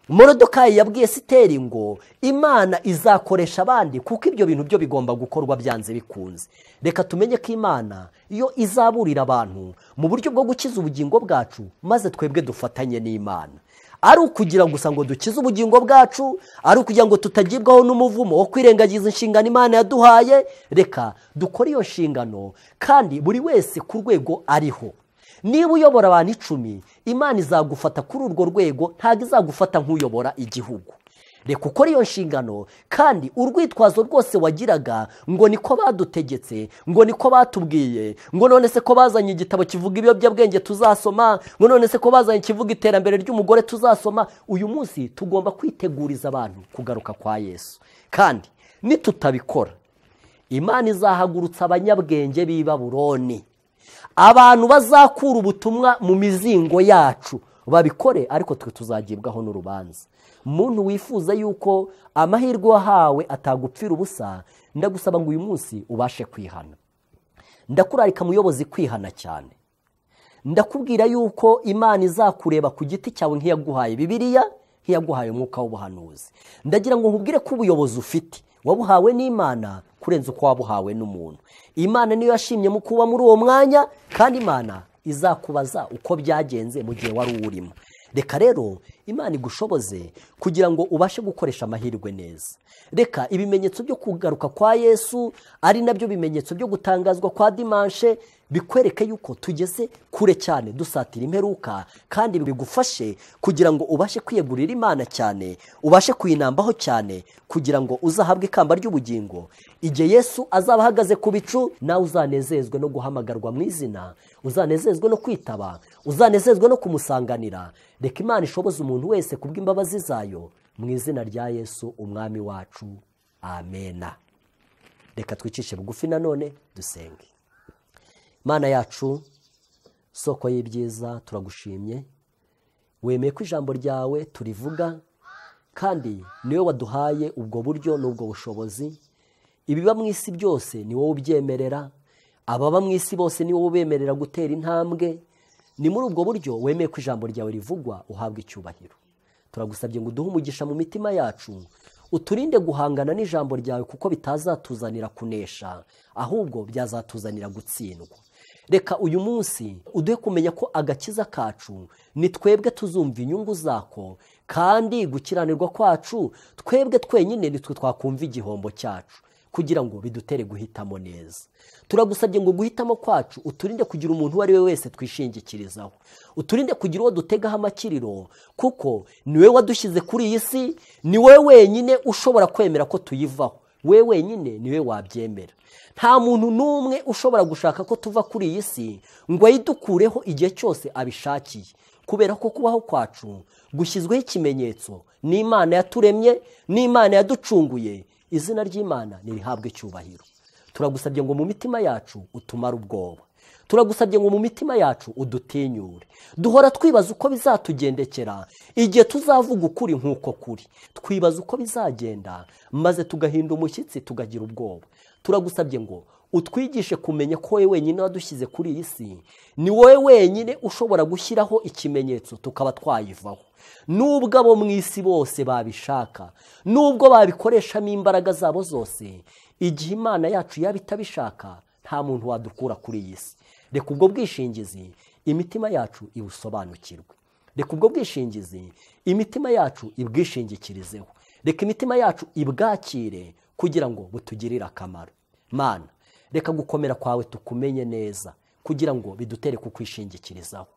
morodokayi yabwiye siteri ngo imana izakoresha abandi kuko ibyo bintu byo bigomba gukorwa byanze bikunze reka tumenye ko imana iyo izaburira abantu mu buryo bwo gukiza ubugingo bwacu maze twebwe dufatanye n'imana ari ukugira gusa ngo dukize ubugingo bwacu ari ukugira ngo tutagibwaho n'umuvumo wo kwirengagiza inshingano imana yaduhaye reka dukore iyo nshingano kandi buri wese ku rwego ariho niba uyobora abantu icumi imana izagufata kuri urwo rwego ntabwo izagufata nk'uyobora igihugu reka ukore iyo nshingano kandi urwitwazo rwose wagiraga ngo niko badutegetse ngo niko batubwiye ngo none se ko bazanye igitabo kivuga ibiyobyabwenge tuzasoma ngo none se ko bazanye ikivuga iterambere ry'umugore tuzasoma uyu munsi tugomba kwiteguriza abantu kugaruka kwa yesu kandi nitutabikora imana izahagurutsa abanyabwenge b'i baburoni abantu bazakura ubutumwa mu mizingo yacu babikore ariko twe tuzagibwaho n'urubanza muntu wifuza yuko amahirwe wahawe atagupfira ubusa ndagusaba ngo uyu munsi ubashe kwihana ndakurarika muyobozi kwihana cyane ndakubwira yuko imana izakureba ku giti cyawe nk'iyaguhaye bibiriya nk'iyaguhaye umwuka w'ubuhanuzi ndagira ngo nkubwire ko ubuyobozi ufite wabuhawe n'imana kurenza uko wabuhawe n'umuntu imana niyo yashimye mu kuba muri uwo mwanya kandi imana izakubaza uko byagenze mu gihe wari uwurimo reka rero imana igushoboze kugira ngo ubashe gukoresha amahirwe neza reka ibimenyetso byo kugaruka kwa yesu ari nabyo bimenyetso byo gutangazwa kwa dimanche bikwereke yuko tugeze kure cyane dusatira imperuka kandi bigufashe kugira ngo ubashe kwiyegurira imana cyane ubashe kuyinambaho cyane kugira ngo uzahabwe ikamba ry'ubugingo igihe yesu azaba ahagaze ku bicu nawe uzanezezwe no guhamagarwa mu izina uzanezezwe no kwitaba uzanezezwe no kumusanganira reka imana ishoboza umuntu wese bw’imbabazi zayo mu izina rya yesu umwami wacu amena reka twicishe bugufi nanone dusenge mana yacu soko y'ibyiza turagushimye wemeye ko ijambo ryawe turivuga kandi niwe waduhaye ubwo buryo n'ubwo bushobozi ibiba mu isi byose ni wowe ubyemerera ababa mu isi bose ni wowe ubemerera gutera intambwe ni muri ubwo buryo wemeye ko ijambo ryawe rivugwa uhabwa icyubahiro turagusabye ngo uduhe umugisha mu mitima yacu uturinde guhangana n'ijambo ryawe kuko bitazatuzanira kunesha ahubwo byazatuzanira gutsindwa reka uyu munsi uduhe kumenya ko agakiza kacu ni twebwe tuzumva inyungu zako kandi gukiranirwa kwacu twebwe twenyine nitwe twakumva igihombo cyacu kugira ngo bidutere guhitamo neza turagusabye ngo guhitamo kwacu uturinde kugira umuntu uwo ari we wese twishingikirizaho uturinde kugira uwo dutegaho amakiriro kuko ni wowe wadushyize kuri iyi si ni we wenyine ushobora kwemera ko tuyivaho we wenyine niwe wabyemera nta muntu n'umwe ushobora gushaka ko tuva kuri iyi si ngo ayidukureho igihe cyose abishakiye kubera ko kubaho kwacu gushyizweho ikimenyetso n'imana yaturemye n'imana yaducunguye izina ry'imana ntirihabwe icyubahiro turagusabye ngo mu mitima yacu utumare ubwoba turagusabye ngo mu mitima yacu udutinyure duhora twibaza uko bizatugendekera igihe tuzavuga ukuri nk'uko kuri twibaza uko bizagenda maze tugahinda umushyitsi tugagira ubwoba turagusabye ngo utwigishe kumenya ko wowe wenyine wadushyize kuri iyi si ni wowe wenyine ushobora gushyiraho ikimenyetso tukaba twayivaho nubwo abo mu isi bose babishaka nubwo babikoreshamo imbaraga zabo zose igihe imana yacu yaba itabishaka nta muntu wadukura kuri iyi si reka ubwo bwishingizi imitima yacu ibusobanukirwe reka ubwo bwishingizi imitima yacu ibwishingikirizeho reka imitima yacu ibwakire kugira ngo butugirire akamaro mana reka gukomera kwawe tukumenye neza kugira ngo bidutere kukwishingikirizaho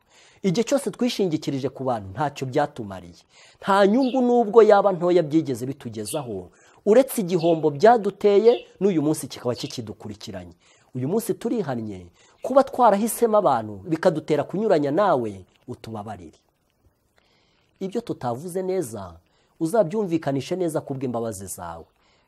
igihe cyose twishingikirije ku bantu ntacyo byatumariye nta nyungu n'ubwo yaba ntoya byigeze bitugezaho uretse igihombo byaduteye n'uyu munsi kikaba kikidukurikiranye uyu munsi turihannye kuba twarahisemo abantu bikadutera kunyuranya nawe utubabarire ibyo tutavuze neza uzabyumvikanishe neza kubw'imbabazi zawe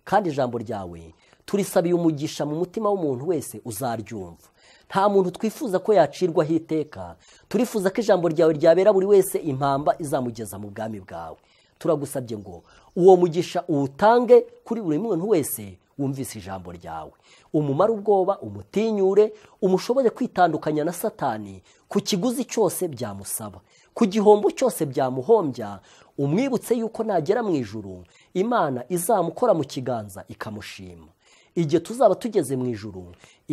kandi ijambo ryawe turisabiye umugisha mu mutima w'umuntu wese uzaryumva nta muntu twifuza ko yacirwaho iteka turifuza ko ijambo ryawe ryabera buri wese impamba izamugeza mu bwami bwawe turagusabye ngo uwo mugisha uwutange kuri buri muntu wese wumvise ijambo ryawe umumare ubwoba umutinyure umushobore kwitandukanya na satani ku kiguzi cyose byamusaba ku gihombo cyose byamuhombya umwibutse yuko nagera mu ijuru imana izamukora mu kiganza ikamushima igihe tuzaba tugeze mu ijuru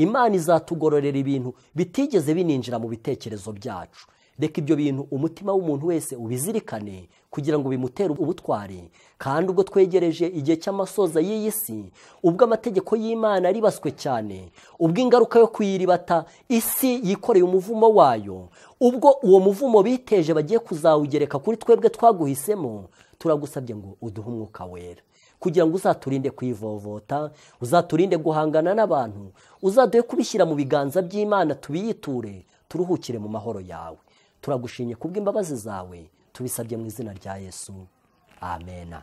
imana izatugororera ibintu bitigeze bininjira mu bitekerezo byacu reka ibyo bintu umutima w'umuntu wese ubizirikane kugira ngo bimutere ubutwari kandi ubwo twegereje igihe cy'amasoza y'iyi si ubwo amategeko y'imana aribaswe cyane ubwo ingaruka yo kuyiribata isi yikoreye umuvumo wayo ubwo uwo muvumo biteje bagiye kuzawugereka kuri twebwe twaguhisemo turagusabye ngo uduhe umwuka wera kugira ngo uzaturinde kwivovota uzaturinde guhangana n'abantu uzaduhe kubishyira mu biganza by'imana tubiyiture turuhukire mu mahoro yawe turagushimye kubw'imbabazi zawe tubisabye mu izina rya yesu amena